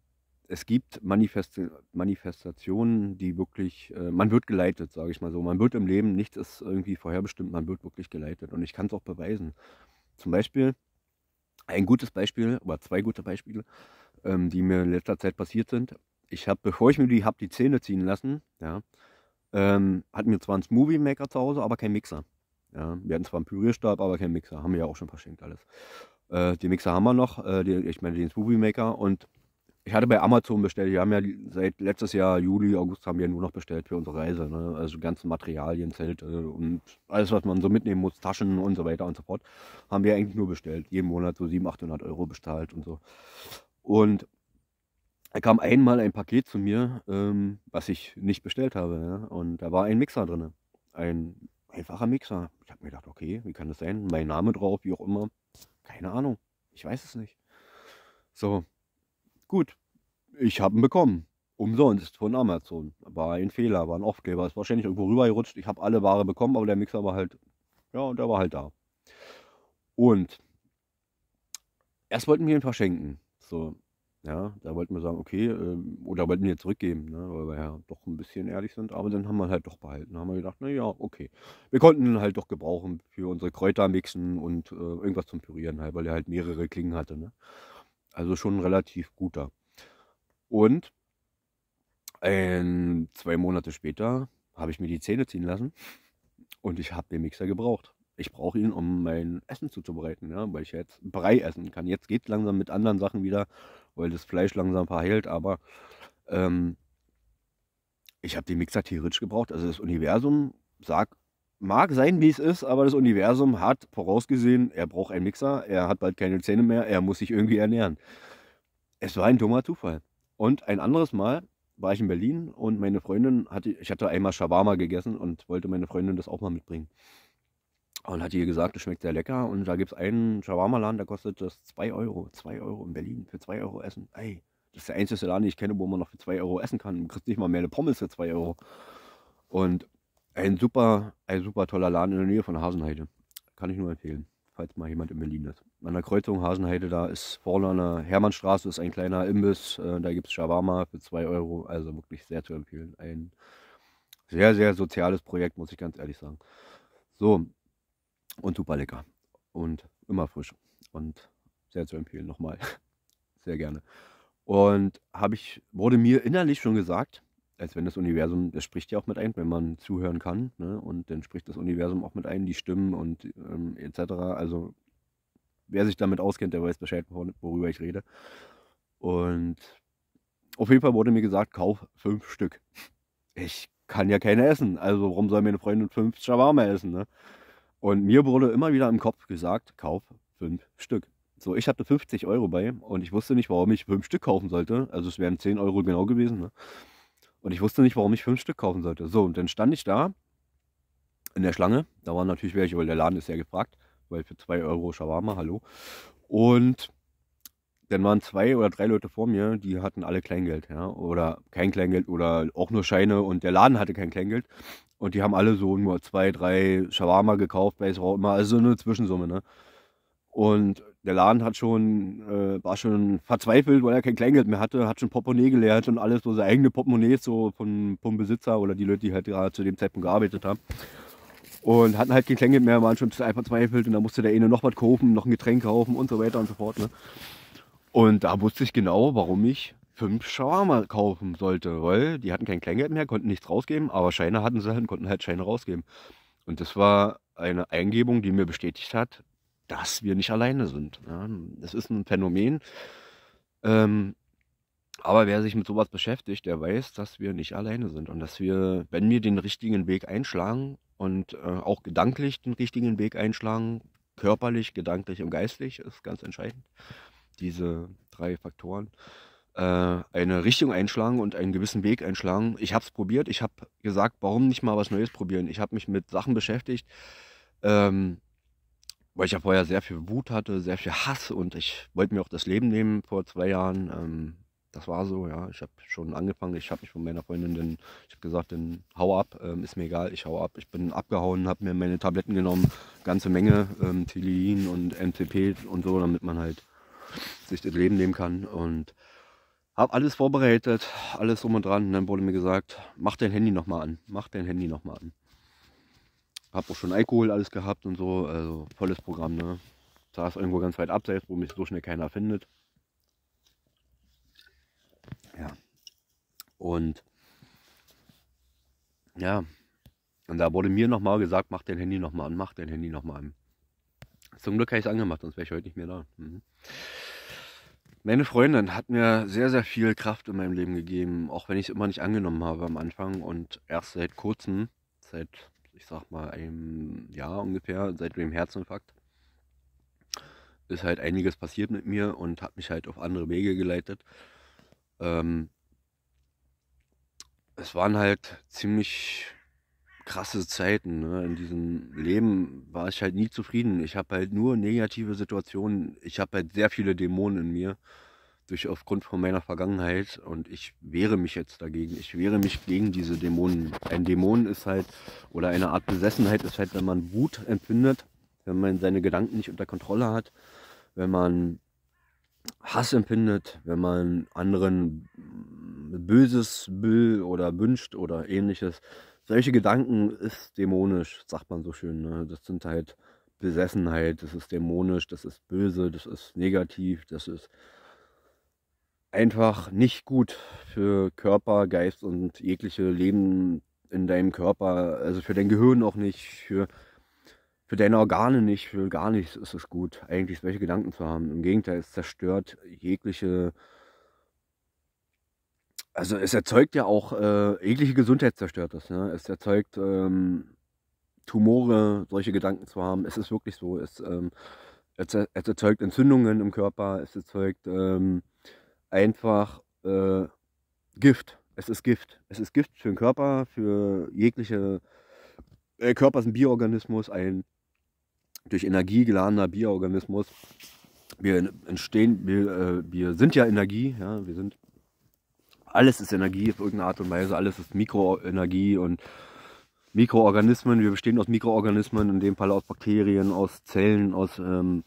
es gibt Manifest Manifestationen, die wirklich, äh, man wird geleitet, sage ich mal so. Man wird im Leben, nichts ist irgendwie vorherbestimmt, man wird wirklich geleitet. Und ich kann es auch beweisen. Zum Beispiel, ein gutes Beispiel, oder zwei gute Beispiele, ähm, die mir in letzter Zeit passiert sind ich habe, bevor ich mir die habe die Zähne ziehen lassen, ja, ähm, hatten wir zwar einen Smoothie Maker zu Hause, aber keinen Mixer. Ja, wir hatten zwar einen Pürierstab, aber keinen Mixer. Haben wir ja auch schon verschenkt alles. Äh, den Mixer haben wir noch, äh, den, ich meine den Smoothie Maker und ich hatte bei Amazon bestellt. Wir haben ja seit letztes Jahr, Juli, August, haben wir nur noch bestellt für unsere Reise. Ne? Also ganzen Materialien, Zelte und alles, was man so mitnehmen muss, Taschen und so weiter und so fort, haben wir eigentlich nur bestellt. Jeden Monat so 700, 800 Euro bezahlt und so. Und da kam einmal ein Paket zu mir, ähm, was ich nicht bestellt habe. Ja? Und da war ein Mixer drin. Ein einfacher Mixer. Ich habe mir gedacht, okay, wie kann das sein? Mein Name drauf, wie auch immer. Keine Ahnung. Ich weiß es nicht. So, gut. Ich habe ihn bekommen. Umsonst von Amazon. War ein Fehler, war ein Aufkleber. Ist wahrscheinlich irgendwo rübergerutscht. Ich habe alle Ware bekommen, aber der Mixer war halt, ja, und der war halt da. Und erst wollten wir ihn verschenken. So, ja, da wollten wir sagen, okay, ähm, oder wollten wir zurückgeben, ne, weil wir ja doch ein bisschen ehrlich sind. Aber dann haben wir halt doch behalten. Da haben wir gedacht, naja, okay. Wir konnten ihn halt doch gebrauchen für unsere Kräuter mixen und äh, irgendwas zum Pürieren halt, weil er halt mehrere Klingen hatte. Ne? Also schon ein relativ guter. Und ein, zwei Monate später habe ich mir die Zähne ziehen lassen und ich habe den Mixer gebraucht ich brauche ihn, um mein Essen zuzubereiten, ja, weil ich ja jetzt Brei essen kann. Jetzt geht es langsam mit anderen Sachen wieder weil das Fleisch langsam verheilt, aber ähm, ich habe den Mixer theoretisch gebraucht. Also das Universum sagt, mag sein, wie es ist, aber das Universum hat vorausgesehen, er braucht einen Mixer, er hat bald keine Zähne mehr, er muss sich irgendwie ernähren. Es war ein dummer Zufall. Und ein anderes Mal war ich in Berlin und meine Freundin hatte, ich hatte einmal Shawarma gegessen und wollte meine Freundin das auch mal mitbringen. Und hat ihr gesagt, es schmeckt sehr lecker. Und da gibt es einen Shawarma-Laden, der kostet das 2 Euro. 2 Euro in Berlin für 2 Euro essen. Ey, das ist der einzige Laden, den ich kenne, wo man noch für 2 Euro essen kann. Du kriegst nicht mal mehr eine Pommes für 2 Euro. Und ein super, ein super toller Laden in der Nähe von Hasenheide. Kann ich nur empfehlen, falls mal jemand in Berlin ist. An der Kreuzung Hasenheide, da ist vorne an der Hermannstraße ist ein kleiner Imbiss. Äh, da gibt es Shawarma für 2 Euro. Also wirklich sehr zu empfehlen. Ein sehr, sehr soziales Projekt, muss ich ganz ehrlich sagen. So, und super lecker und immer frisch und sehr zu empfehlen nochmal. Sehr gerne. Und habe ich, wurde mir innerlich schon gesagt, als wenn das Universum, das spricht ja auch mit ein, wenn man zuhören kann, ne? und dann spricht das Universum auch mit ein, die Stimmen und ähm, etc. Also wer sich damit auskennt, der weiß Bescheid, worüber ich rede. Und auf jeden Fall wurde mir gesagt, kauf fünf Stück. Ich kann ja keine essen, also warum soll meine Freundin fünf Shawarma essen? Ne? Und mir wurde immer wieder im Kopf gesagt, kauf fünf Stück. So, ich hatte 50 Euro bei und ich wusste nicht, warum ich fünf Stück kaufen sollte. Also es wären 10 Euro genau gewesen. Ne? Und ich wusste nicht, warum ich fünf Stück kaufen sollte. So, und dann stand ich da in der Schlange. Da waren natürlich welche, weil der Laden ist ja gefragt, weil für 2 Euro Shawarma, hallo. Und dann waren zwei oder drei Leute vor mir, die hatten alle Kleingeld, ja, oder kein Kleingeld oder auch nur Scheine und der Laden hatte kein Kleingeld. Und die haben alle so nur zwei, drei Shawarma gekauft, welches auch immer. Also so eine Zwischensumme, ne? Und der Laden hat schon, äh, war schon verzweifelt, weil er kein Kleingeld mehr hatte, hat schon Portemonnaie geleert und alles, so seine eigene Portemonnaies so von, vom Besitzer oder die Leute, die halt gerade zu dem Zeitpunkt gearbeitet haben. Und hatten halt kein Kleingeld mehr, waren schon total verzweifelt und da musste der eine noch was kaufen, noch ein Getränk kaufen und so weiter und so fort. Ne? Und da wusste ich genau, warum ich fünf Shawarma kaufen sollte, weil die hatten kein Kleingeld mehr, konnten nichts rausgeben, aber Scheine hatten sie halt und konnten halt Scheine rausgeben. Und das war eine Eingebung, die mir bestätigt hat, dass wir nicht alleine sind. Ja, das ist ein Phänomen. Ähm, aber wer sich mit sowas beschäftigt, der weiß, dass wir nicht alleine sind und dass wir, wenn wir den richtigen Weg einschlagen und äh, auch gedanklich den richtigen Weg einschlagen, körperlich, gedanklich und geistlich, ist ganz entscheidend, diese drei Faktoren, äh, eine Richtung einschlagen und einen gewissen Weg einschlagen. Ich habe es probiert. Ich habe gesagt, warum nicht mal was Neues probieren? Ich habe mich mit Sachen beschäftigt, ähm, weil ich ja vorher sehr viel Wut hatte, sehr viel Hass und ich wollte mir auch das Leben nehmen vor zwei Jahren. Ähm, das war so, ja. Ich habe schon angefangen. Ich habe mich von meiner Freundin, denn, ich habe gesagt, dann hau ab, ähm, ist mir egal, ich hau ab. Ich bin abgehauen, habe mir meine Tabletten genommen, ganze Menge ähm, Tilin und MCP und so, damit man halt sich das Leben nehmen kann und hab alles vorbereitet, alles um und dran. Und dann wurde mir gesagt, mach dein Handy nochmal an. Mach dein Handy nochmal an. Habe auch schon Alkohol alles gehabt und so. Also volles Programm, ne? Saß irgendwo ganz weit abseits, wo mich so schnell keiner findet. Ja. Und ja. Und da wurde mir nochmal gesagt, mach dein Handy nochmal an, mach dein Handy nochmal an. Zum Glück habe ich es angemacht, sonst wäre ich heute nicht mehr da. Mhm. Meine Freundin hat mir sehr, sehr viel Kraft in meinem Leben gegeben, auch wenn ich es immer nicht angenommen habe am Anfang und erst seit kurzem, seit, ich sag mal, einem Jahr ungefähr, seit dem Herzinfarkt, ist halt einiges passiert mit mir und hat mich halt auf andere Wege geleitet. Ähm, es waren halt ziemlich krasse Zeiten. Ne? In diesem Leben war ich halt nie zufrieden. Ich habe halt nur negative Situationen. Ich habe halt sehr viele Dämonen in mir durch aufgrund von meiner Vergangenheit und ich wehre mich jetzt dagegen. Ich wehre mich gegen diese Dämonen. Ein Dämon ist halt oder eine Art Besessenheit ist halt, wenn man Wut empfindet, wenn man seine Gedanken nicht unter Kontrolle hat, wenn man Hass empfindet, wenn man anderen Böses will oder wünscht oder ähnliches, solche Gedanken ist dämonisch, sagt man so schön. Ne? Das sind halt Besessenheit, das ist dämonisch, das ist böse, das ist negativ, das ist einfach nicht gut für Körper, Geist und jegliche Leben in deinem Körper, also für dein Gehirn auch nicht, für, für deine Organe nicht, für gar nichts ist es gut, eigentlich solche Gedanken zu haben. Im Gegenteil, es zerstört jegliche also es erzeugt ja auch äh, jegliche Gesundheit zerstört das. Ne? Es erzeugt ähm, Tumore, solche Gedanken zu haben. Es ist wirklich so. Es, ähm, es, es erzeugt Entzündungen im Körper. Es erzeugt ähm, einfach äh, Gift. Es ist Gift. Es ist Gift für den Körper, für jegliche. Der äh, Körper ist ein Bioorganismus, ein durch Energie geladener Bioorganismus. Wir entstehen, wir, äh, wir sind ja Energie, ja, wir sind alles ist Energie auf irgendeine Art und Weise, alles ist Mikroenergie und Mikroorganismen. Wir bestehen aus Mikroorganismen, in dem Fall aus Bakterien, aus Zellen, aus. Ähm,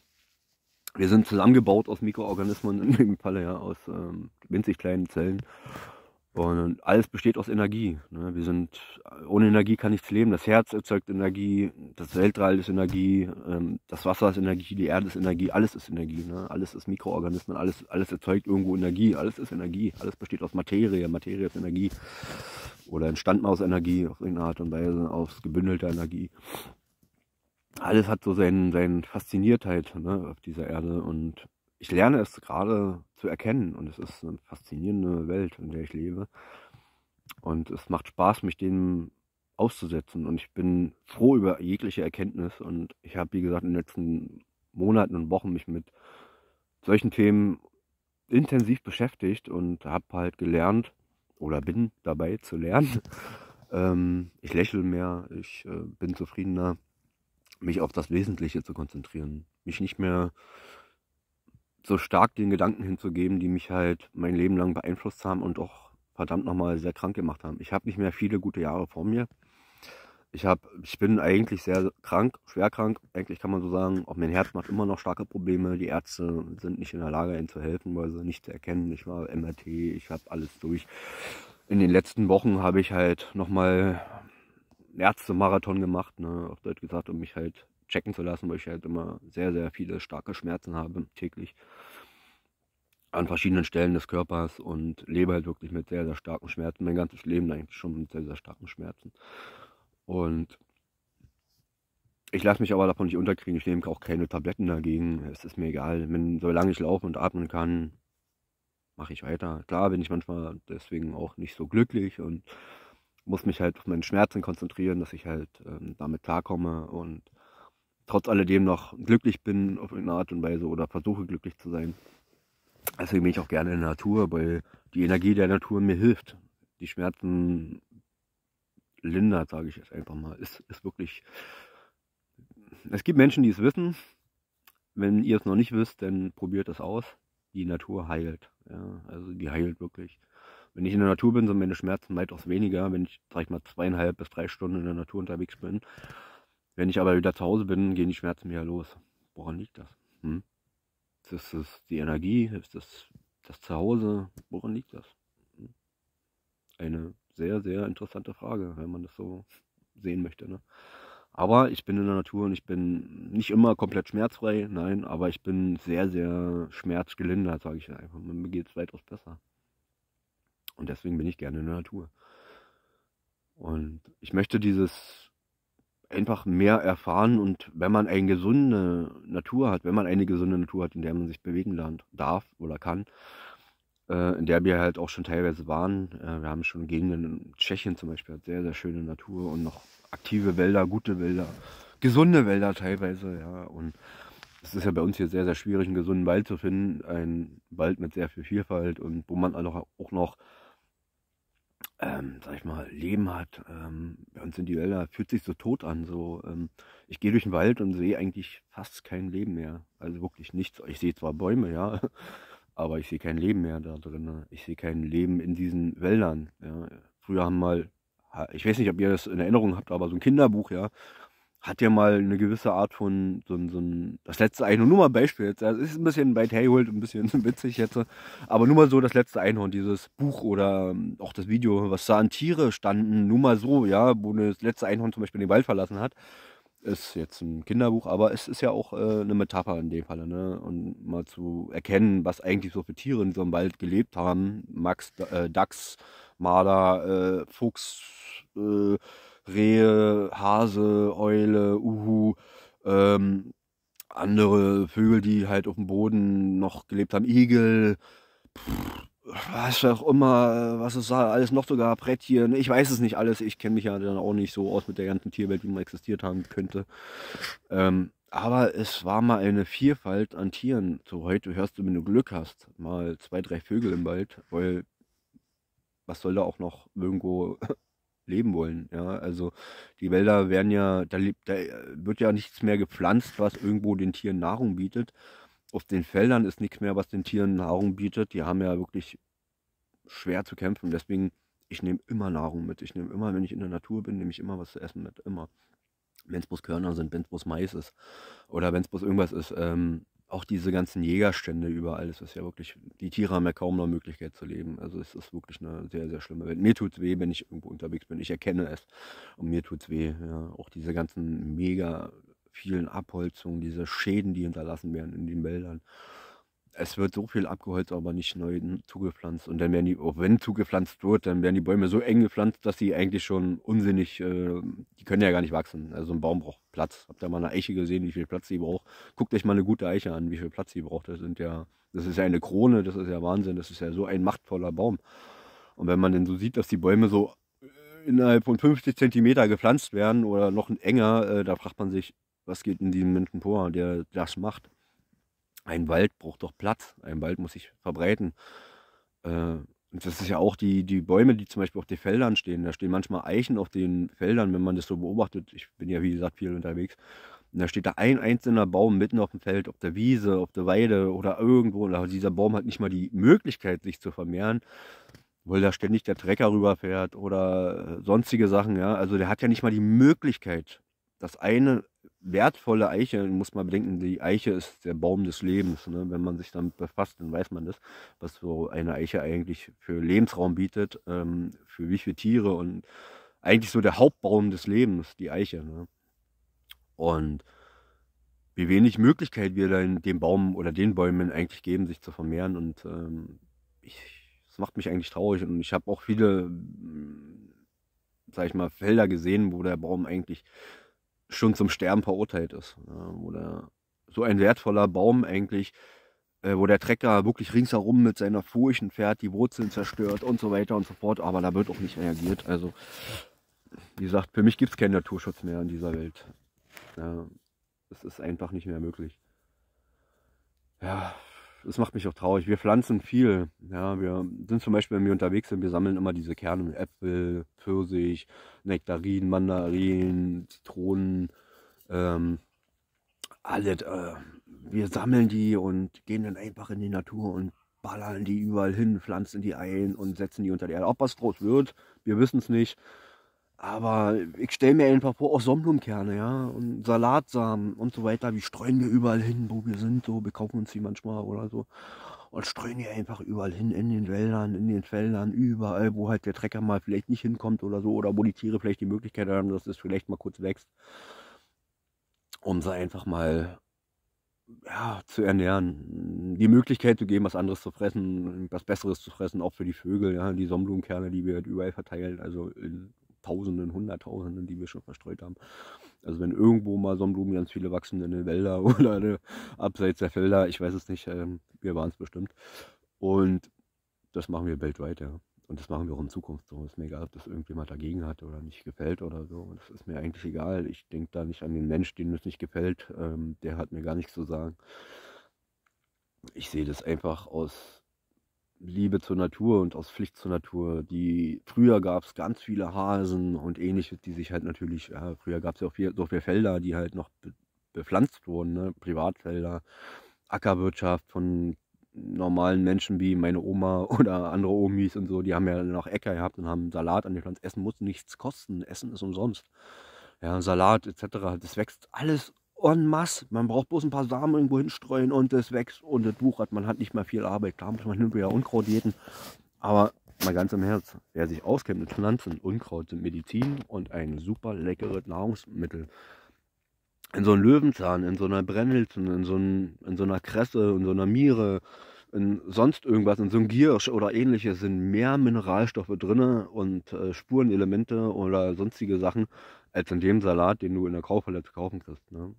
wir sind zusammengebaut aus Mikroorganismen, in dem Falle ja, aus ähm, winzig kleinen Zellen. Und alles besteht aus Energie. Ne? Wir sind, ohne Energie kann nichts leben. Das Herz erzeugt Energie, das Weltall ist Energie, ähm, das Wasser ist Energie, die Erde ist Energie, alles ist Energie. Ne? Alles ist Mikroorganismen, alles, alles erzeugt irgendwo Energie, alles ist Energie, alles besteht aus Materie, Materie ist Energie. Oder entstanden aus Energie, auf irgendeine Art und Weise, aus gebündelter Energie. Alles hat so seinen, seinen Fasziniertheit ne, auf dieser Erde und ich lerne es gerade zu erkennen und es ist eine faszinierende Welt, in der ich lebe. Und es macht Spaß, mich dem auszusetzen. Und ich bin froh über jegliche Erkenntnis. Und ich habe, wie gesagt, in den letzten Monaten und Wochen mich mit solchen Themen intensiv beschäftigt und habe halt gelernt oder bin dabei zu lernen. ähm, ich lächle mehr, ich äh, bin zufriedener, mich auf das Wesentliche zu konzentrieren, mich nicht mehr so stark den Gedanken hinzugeben, die mich halt mein Leben lang beeinflusst haben und auch verdammt nochmal sehr krank gemacht haben. Ich habe nicht mehr viele gute Jahre vor mir. Ich, hab, ich bin eigentlich sehr krank, schwer krank, eigentlich kann man so sagen. Auch mein Herz macht immer noch starke Probleme. Die Ärzte sind nicht in der Lage, ihnen zu helfen, weil sie nicht zu erkennen. Ich war MRT, ich habe alles durch. In den letzten Wochen habe ich halt nochmal Ärzte-Marathon gemacht, ne, auf Deutsch gesagt, um mich halt checken zu lassen, weil ich halt immer sehr, sehr viele starke Schmerzen habe täglich an verschiedenen Stellen des Körpers und lebe halt wirklich mit sehr, sehr starken Schmerzen. Mein ganzes Leben eigentlich schon mit sehr, sehr starken Schmerzen. Und ich lasse mich aber davon nicht unterkriegen. Ich nehme auch keine Tabletten dagegen. Es ist mir egal. Wenn, solange ich laufen und atmen kann, mache ich weiter. Klar bin ich manchmal deswegen auch nicht so glücklich und muss mich halt auf meine Schmerzen konzentrieren, dass ich halt ähm, damit klarkomme und trotz alledem noch glücklich bin auf eine Art und Weise oder versuche glücklich zu sein. Deswegen bin ich auch gerne in der Natur, weil die Energie der Natur mir hilft. Die Schmerzen lindert, sage ich jetzt einfach mal. Ist, ist wirklich. Es gibt Menschen, die es wissen. Wenn ihr es noch nicht wisst, dann probiert es aus. Die Natur heilt. Ja, also die heilt wirklich. Wenn ich in der Natur bin, sind meine Schmerzen weitaus weniger. Wenn ich, sag ich mal, zweieinhalb bis drei Stunden in der Natur unterwegs bin, wenn ich aber wieder zu Hause bin, gehen die Schmerzen wieder los. Woran liegt das? Hm? Ist das die Energie? Ist das das Zuhause? Woran liegt das? Hm? Eine sehr, sehr interessante Frage, wenn man das so sehen möchte. Ne? Aber ich bin in der Natur und ich bin nicht immer komplett schmerzfrei, nein, aber ich bin sehr, sehr schmerzgelindert, sage ich einfach. Mir geht es weitaus besser. Und deswegen bin ich gerne in der Natur. Und ich möchte dieses einfach mehr erfahren und wenn man eine gesunde Natur hat, wenn man eine gesunde Natur hat, in der man sich bewegen lernt, darf oder kann, äh, in der wir halt auch schon teilweise waren. Äh, wir haben schon Gegenden in Tschechien zum Beispiel, hat sehr, sehr schöne Natur und noch aktive Wälder, gute Wälder, gesunde Wälder teilweise, ja. Und es ist ja bei uns hier sehr, sehr schwierig, einen gesunden Wald zu finden. Ein Wald mit sehr viel Vielfalt und wo man auch noch ähm, sag ich mal, Leben hat. Ähm, bei uns sind die Wälder, fühlt sich so tot an. So, ähm, ich gehe durch den Wald und sehe eigentlich fast kein Leben mehr. Also wirklich nichts. Ich sehe zwar Bäume, ja, aber ich sehe kein Leben mehr da drin. Ne? Ich sehe kein Leben in diesen Wäldern. Ja. Früher haben mal, ich weiß nicht, ob ihr das in Erinnerung habt, aber so ein Kinderbuch, ja, hat ja mal eine gewisse Art von so, ein, so ein, das letzte Einhorn, nur mal ein Beispiel jetzt, also ist ein bisschen bei Tayholt ein bisschen witzig jetzt, aber nur mal so das letzte Einhorn, dieses Buch oder ähm, auch das Video, was da an Tiere standen, nur mal so, ja, wo das letzte Einhorn zum Beispiel den Wald verlassen hat, ist jetzt ein Kinderbuch, aber es ist ja auch äh, eine Metapher in dem Falle, ne, und mal zu erkennen, was eigentlich so für Tiere in so einem Wald gelebt haben, Max, äh, Dachs, Marder, äh, Fuchs, äh, Rehe, Hase, Eule, Uhu, ähm, andere Vögel, die halt auf dem Boden noch gelebt haben, Igel, pff, was auch immer, was es da alles noch sogar, Brettchen, ich weiß es nicht alles, ich kenne mich ja dann auch nicht so aus mit der ganzen Tierwelt, wie man existiert haben könnte. Ähm, aber es war mal eine Vielfalt an Tieren. So heute hörst du, wenn du Glück hast, mal zwei, drei Vögel im Wald, weil was soll da auch noch irgendwo leben wollen. Ja, also die Wälder werden ja, da, lebt, da äh, wird ja nichts mehr gepflanzt, was irgendwo den Tieren Nahrung bietet. Auf den Feldern ist nichts mehr, was den Tieren Nahrung bietet. Die haben ja wirklich schwer zu kämpfen. Deswegen, ich nehme immer Nahrung mit. Ich nehme immer, wenn ich in der Natur bin, nehme ich immer was zu essen mit. Immer. Wenn es bloß Körner sind, wenn es bloß Mais ist oder wenn es bloß irgendwas ist. Ähm, auch diese ganzen Jägerstände überall, es ist ja wirklich, die Tiere haben ja kaum noch Möglichkeit zu leben. Also es ist wirklich eine sehr, sehr schlimme Welt. Mir tut es weh, wenn ich irgendwo unterwegs bin. Ich erkenne es. Und mir tut es weh. Ja. Auch diese ganzen mega vielen Abholzungen, diese Schäden, die hinterlassen werden in den Wäldern es wird so viel abgeholzt, aber nicht neu zugepflanzt. Und dann werden die, auch wenn zugepflanzt wird, dann werden die Bäume so eng gepflanzt, dass sie eigentlich schon unsinnig, äh, die können ja gar nicht wachsen. Also ein Baum braucht Platz. Habt ihr mal eine Eiche gesehen, wie viel Platz sie braucht? Guckt euch mal eine gute Eiche an, wie viel Platz sie braucht. Das sind ja, das ist ja eine Krone, das ist ja Wahnsinn, das ist ja so ein machtvoller Baum. Und wenn man dann so sieht, dass die Bäume so äh, innerhalb von 50 Zentimeter gepflanzt werden oder noch enger, äh, da fragt man sich, was geht in diesem Menschen vor, der das macht. Ein Wald braucht doch Platz, ein Wald muss sich verbreiten. Äh, und das ist ja auch die, die Bäume, die zum Beispiel auf den Feldern stehen. Da stehen manchmal Eichen auf den Feldern, wenn man das so beobachtet. Ich bin ja, wie gesagt, viel unterwegs. Und da steht da ein einzelner Baum mitten auf dem Feld, auf der Wiese, auf der Weide oder irgendwo. Und dieser Baum hat nicht mal die Möglichkeit, sich zu vermehren, weil da ständig der Trecker rüberfährt oder sonstige Sachen. Ja? Also der hat ja nicht mal die Möglichkeit, das eine wertvolle Eiche, muss man bedenken, die Eiche ist der Baum des Lebens. Ne? Wenn man sich damit befasst, dann weiß man das, was so eine Eiche eigentlich für Lebensraum bietet, ähm, für wie viele Tiere und eigentlich so der Hauptbaum des Lebens, die Eiche. Ne? Und wie wenig Möglichkeit wir dann dem Baum oder den Bäumen eigentlich geben, sich zu vermehren. Und ähm, das macht mich eigentlich traurig. Und ich habe auch viele, hm, sag ich mal, Felder gesehen, wo der Baum eigentlich schon zum Sterben verurteilt ist. Ne? Oder so ein wertvoller Baum eigentlich, äh, wo der Trecker wirklich ringsherum mit seiner Furchen fährt, die Wurzeln zerstört und so weiter und so fort. Aber da wird auch nicht reagiert. Also, wie gesagt, für mich gibt es keinen Naturschutz mehr in dieser Welt. Es ist einfach nicht mehr möglich. Ja, es macht mich auch traurig. Wir pflanzen viel. Ja, wir sind zum Beispiel, wenn wir unterwegs sind, wir sammeln immer diese Kerne, Äpfel, Pfirsich, Nektarinen, Mandarinen, Zitronen, ähm, alles. Äh, wir sammeln die und gehen dann einfach in die Natur und ballern die überall hin, pflanzen die ein und setzen die unter die Erde. Ob was groß wird, wir wissen es nicht. Aber ich stelle mir einfach vor, auch Sonnenblumenkerne, ja, und Salatsamen und so weiter, die streuen wir überall hin, wo wir sind, so, wir kaufen uns die manchmal oder so. Und streuen die einfach überall hin, in den Wäldern, in den Feldern, überall, wo halt der Trecker mal vielleicht nicht hinkommt oder so, oder wo die Tiere vielleicht die Möglichkeit haben, dass es vielleicht mal kurz wächst, um sie einfach mal ja, zu ernähren, die Möglichkeit zu geben, was anderes zu fressen, was Besseres zu fressen, auch für die Vögel, ja, die Sonnenblumenkerne, die wir halt überall verteilen, also in Tausenden, Hunderttausenden, die wir schon verstreut haben. Also wenn irgendwo mal Sonnenblumen ganz viele wachsen in den Wäldern oder eine, abseits der Felder, ich weiß es nicht, ähm, wir waren es bestimmt. Und das machen wir weltweit, ja. Und das machen wir auch in Zukunft so. Ist mir egal, ob das irgendjemand dagegen hat oder nicht gefällt oder so. Und Das ist mir eigentlich egal. Ich denke da nicht an den Mensch, dem es nicht gefällt. Ähm, der hat mir gar nichts zu sagen. Ich sehe das einfach aus Liebe zur Natur und aus Pflicht zur Natur. Die früher gab es ganz viele Hasen und ähnliches, die sich halt natürlich, ja, früher gab es ja auch viel, so viele Felder, die halt noch be bepflanzt wurden, ne? Privatfelder, Ackerwirtschaft von normalen Menschen wie meine Oma oder andere Omis und so, die haben ja noch Äcker gehabt und haben Salat an den Pflanzen. Essen muss nichts kosten, Essen ist umsonst. Ja, Salat etc. Das wächst alles en masse. Man braucht bloß ein paar Samen irgendwo hinstreuen und es wächst und es wuchert. Man hat nicht mehr viel Arbeit. Klar muss man hin und Unkraut jeden. Aber mal ganz im Herz, wer sich auskennt mit Pflanzen, Unkraut sind Medizin und ein super leckeres Nahrungsmittel. In so einem Löwenzahn, in so einer Brennelzen, in so, in so einer Kresse, in so einer Miere, in sonst irgendwas, in so einem Giersch oder ähnliches, sind mehr Mineralstoffe drin und äh, Spurenelemente oder sonstige Sachen als in dem Salat, den du in der Kaufhalle zu kaufen kriegst. Ne?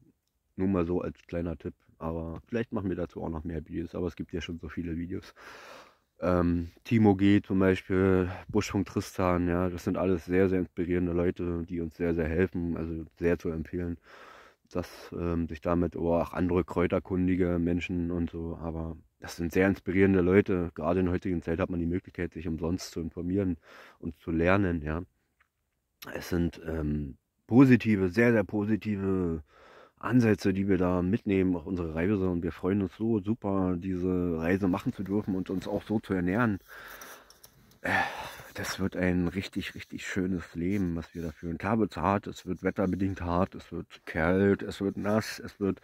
Nur mal so als kleiner Tipp. Aber vielleicht machen wir dazu auch noch mehr Videos, aber es gibt ja schon so viele Videos. Ähm, Timo G zum Beispiel, Buschfunk Tristan, ja, das sind alles sehr, sehr inspirierende Leute, die uns sehr, sehr helfen, also sehr zu empfehlen, dass ähm, sich damit oder oh, auch andere kräuterkundige Menschen und so, aber das sind sehr inspirierende Leute. Gerade in der heutigen Zeit hat man die Möglichkeit, sich umsonst zu informieren und zu lernen, ja. Es sind ähm, positive, sehr, sehr positive Ansätze, die wir da mitnehmen auf unsere Reise. Und wir freuen uns so super, diese Reise machen zu dürfen und uns auch so zu ernähren. Das wird ein richtig, richtig schönes Leben, was wir da führen. Klar wird es hart, es wird wetterbedingt hart, es wird kalt, es wird nass, es wird...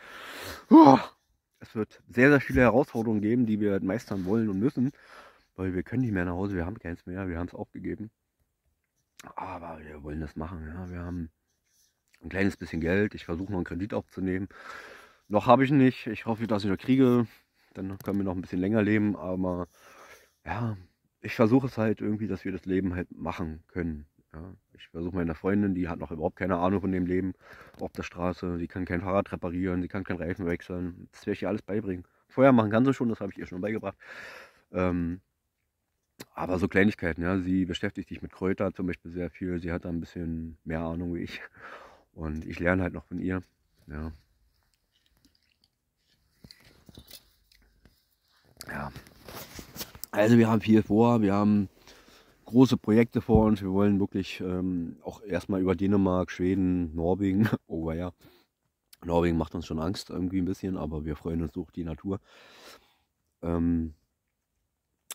Oh, es wird sehr, sehr viele Herausforderungen geben, die wir meistern wollen und müssen. Weil wir können nicht mehr nach Hause, wir haben keins mehr, wir haben es aufgegeben. Aber wir wollen das machen, ja. Wir haben ein kleines bisschen Geld. Ich versuche noch einen Kredit aufzunehmen. Noch habe ich nicht. Ich hoffe, dass ich das kriege. Dann können wir noch ein bisschen länger leben. Aber ja, ich versuche es halt irgendwie, dass wir das Leben halt machen können. Ja, ich versuche meine Freundin, die hat noch überhaupt keine Ahnung von dem Leben auf der Straße. Sie kann kein Fahrrad reparieren, sie kann keinen Reifen wechseln. Das werde ich ihr alles beibringen. Feuer machen kann sie schon, das habe ich ihr schon beigebracht. Ähm, aber so Kleinigkeiten, ja. Sie beschäftigt sich mit Kräuter zum Beispiel sehr viel. Sie hat da ein bisschen mehr Ahnung wie ich. Und ich lerne halt noch von ihr. Ja. ja. Also wir haben viel vor, wir haben große Projekte vor uns. Wir wollen wirklich ähm, auch erstmal über Dänemark, Schweden, Norwegen, oh ja, Norwegen macht uns schon Angst irgendwie ein bisschen, aber wir freuen uns durch die Natur. Ähm,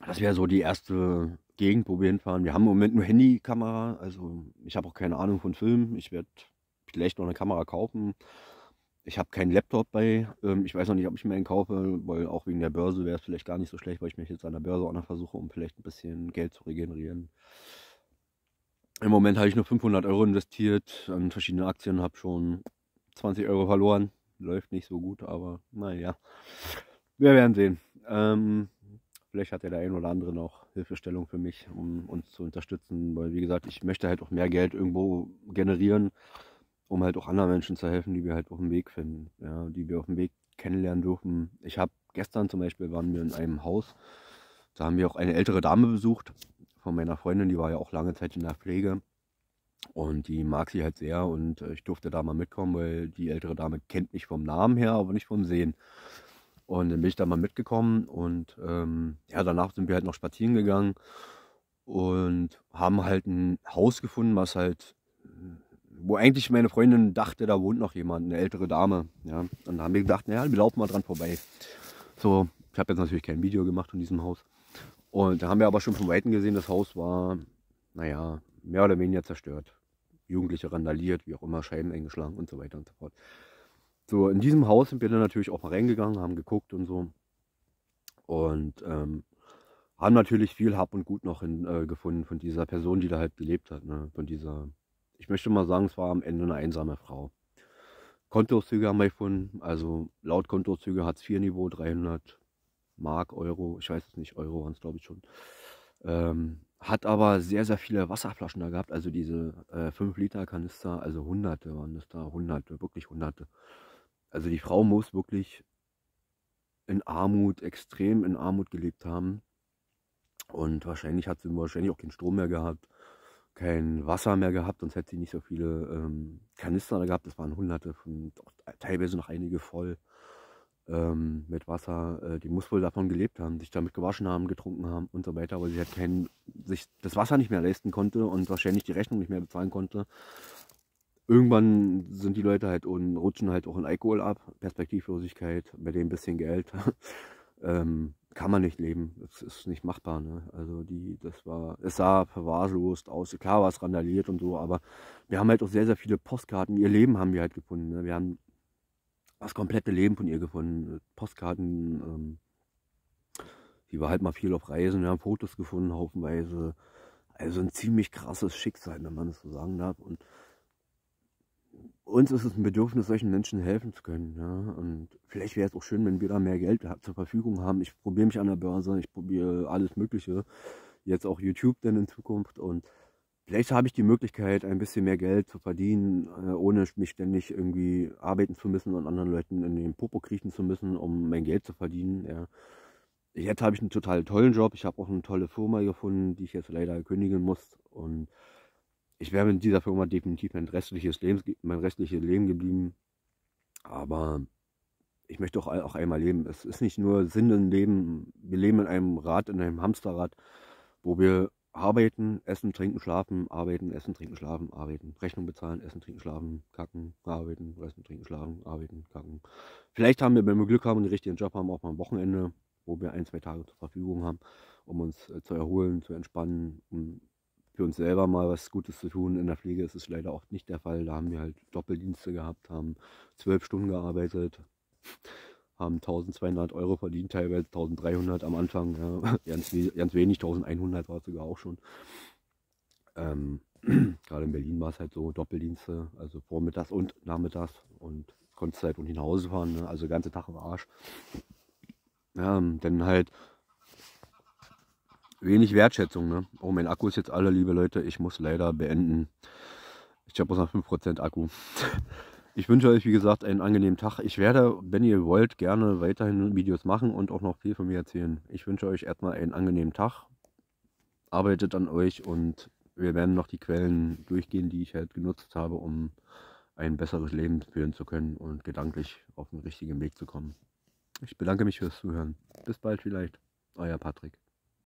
das wäre so die erste Gegend, wo wir hinfahren. Wir haben im Moment nur Handykamera, also ich habe auch keine Ahnung von Filmen. Ich werde vielleicht noch eine Kamera kaufen. Ich habe keinen Laptop bei. Ähm, ich weiß noch nicht, ob ich mir einen kaufe, weil auch wegen der Börse wäre es vielleicht gar nicht so schlecht, weil ich mich jetzt an der Börse auch noch versuche, um vielleicht ein bisschen Geld zu regenerieren. Im Moment habe ich nur 500 Euro investiert an verschiedene Aktien, habe schon 20 Euro verloren. Läuft nicht so gut, aber naja, wir werden sehen. Ähm, vielleicht hat ja der ein oder andere noch Hilfestellung für mich, um uns zu unterstützen, weil wie gesagt, ich möchte halt auch mehr Geld irgendwo generieren um halt auch anderen Menschen zu helfen, die wir halt auf dem Weg finden, ja, die wir auf dem Weg kennenlernen dürfen. Ich habe gestern zum Beispiel waren wir in einem Haus, da haben wir auch eine ältere Dame besucht von meiner Freundin, die war ja auch lange Zeit in der Pflege und die mag sie halt sehr und äh, ich durfte da mal mitkommen, weil die ältere Dame kennt mich vom Namen her, aber nicht vom Sehen. Und dann bin ich da mal mitgekommen und ähm, ja, danach sind wir halt noch spazieren gegangen und haben halt ein Haus gefunden, was halt äh, wo eigentlich meine Freundin dachte, da wohnt noch jemand, eine ältere Dame. Ja. Und da haben wir gedacht, naja, wir laufen mal dran vorbei. So, ich habe jetzt natürlich kein Video gemacht von diesem Haus. Und da haben wir aber schon von Weitem gesehen, das Haus war, naja, mehr oder weniger zerstört. Jugendliche randaliert, wie auch immer, Scheiben eingeschlagen und so weiter und so fort. So, in diesem Haus sind wir dann natürlich auch mal reingegangen, haben geguckt und so. Und ähm, haben natürlich viel Hab und Gut noch in, äh, gefunden von dieser Person, die da halt gelebt hat, ne? von dieser ich möchte mal sagen, es war am Ende eine einsame Frau. Kontoauszüge haben wir gefunden, also laut Kontoauszüge es IV Niveau 300 Mark, Euro, ich weiß es nicht, Euro waren es glaube ich schon. Ähm, hat aber sehr, sehr viele Wasserflaschen da gehabt, also diese äh, 5 Liter Kanister, also hunderte waren das da, hunderte, wirklich hunderte. Also die Frau muss wirklich in Armut, extrem in Armut gelebt haben. Und wahrscheinlich hat sie wahrscheinlich auch keinen Strom mehr gehabt kein Wasser mehr gehabt, sonst hätte sie nicht so viele ähm, Kanister da gehabt. Das waren hunderte von, teilweise noch einige voll ähm, mit Wasser. Äh, die muss wohl davon gelebt haben, sich damit gewaschen haben, getrunken haben und so weiter, weil sie halt kein, sich das Wasser nicht mehr leisten konnte und wahrscheinlich die Rechnung nicht mehr bezahlen konnte. Irgendwann sind die Leute halt und rutschen halt auch in Alkohol ab, Perspektivlosigkeit, bei dem bisschen Geld. ähm, kann man nicht leben. Das ist nicht machbar. Ne? Also die, das war, es sah verwahrlost aus. Klar war es randaliert und so, aber wir haben halt auch sehr, sehr viele Postkarten. Ihr Leben haben wir halt gefunden. Ne? Wir haben das komplette Leben von ihr gefunden. Postkarten, ähm, die war halt mal viel auf Reisen. Wir haben Fotos gefunden, haufenweise. Also ein ziemlich krasses Schicksal, wenn man es so sagen darf. Und uns ist es ein Bedürfnis, solchen Menschen helfen zu können. Ja? Und vielleicht wäre es auch schön, wenn wir da mehr Geld zur Verfügung haben. Ich probiere mich an der Börse, ich probiere alles Mögliche. Jetzt auch YouTube denn in Zukunft. Und vielleicht habe ich die Möglichkeit, ein bisschen mehr Geld zu verdienen, äh, ohne mich ständig irgendwie arbeiten zu müssen und anderen Leuten in den Popo kriechen zu müssen, um mein Geld zu verdienen. Ja? Jetzt habe ich einen total tollen Job. Ich habe auch eine tolle Firma gefunden, die ich jetzt leider kündigen muss. Und ich wäre mit dieser Firma definitiv mein restliches Leben, mein restliches Leben geblieben. Aber ich möchte auch, auch einmal leben. Es ist nicht nur Sinn im Leben. Wir leben in einem Rad, in einem Hamsterrad, wo wir arbeiten, essen, trinken, schlafen, arbeiten, essen, trinken, schlafen, arbeiten, Rechnung bezahlen, essen, trinken, schlafen, kacken, arbeiten, essen, trinken, schlafen, arbeiten, kacken. Vielleicht haben wir, wenn wir Glück haben und den richtigen Job haben, auch mal ein Wochenende, wo wir ein, zwei Tage zur Verfügung haben, um uns äh, zu erholen, zu entspannen, um für uns selber mal was Gutes zu tun. In der Pflege ist es leider auch nicht der Fall. Da haben wir halt Doppeldienste gehabt, haben zwölf Stunden gearbeitet, haben 1200 Euro verdient, teilweise 1300 am Anfang, ja, ganz, ganz wenig, 1100 war es sogar auch schon. Ähm, gerade in Berlin war es halt so, Doppeldienste, also vormittags und nachmittags und konntest halt und nach Hause fahren, ne? also ganze Tag im Arsch. Ja, ähm, dann halt wenig Wertschätzung. Ne? Oh, mein Akku ist jetzt alle, liebe Leute. Ich muss leider beenden. Ich habe bloß noch 5% Akku. Ich wünsche euch, wie gesagt, einen angenehmen Tag. Ich werde, wenn ihr wollt, gerne weiterhin Videos machen und auch noch viel von mir erzählen. Ich wünsche euch erstmal einen angenehmen Tag. Arbeitet an euch und wir werden noch die Quellen durchgehen, die ich halt genutzt habe, um ein besseres Leben führen zu können und gedanklich auf den richtigen Weg zu kommen. Ich bedanke mich fürs Zuhören. Bis bald vielleicht. Euer Patrick.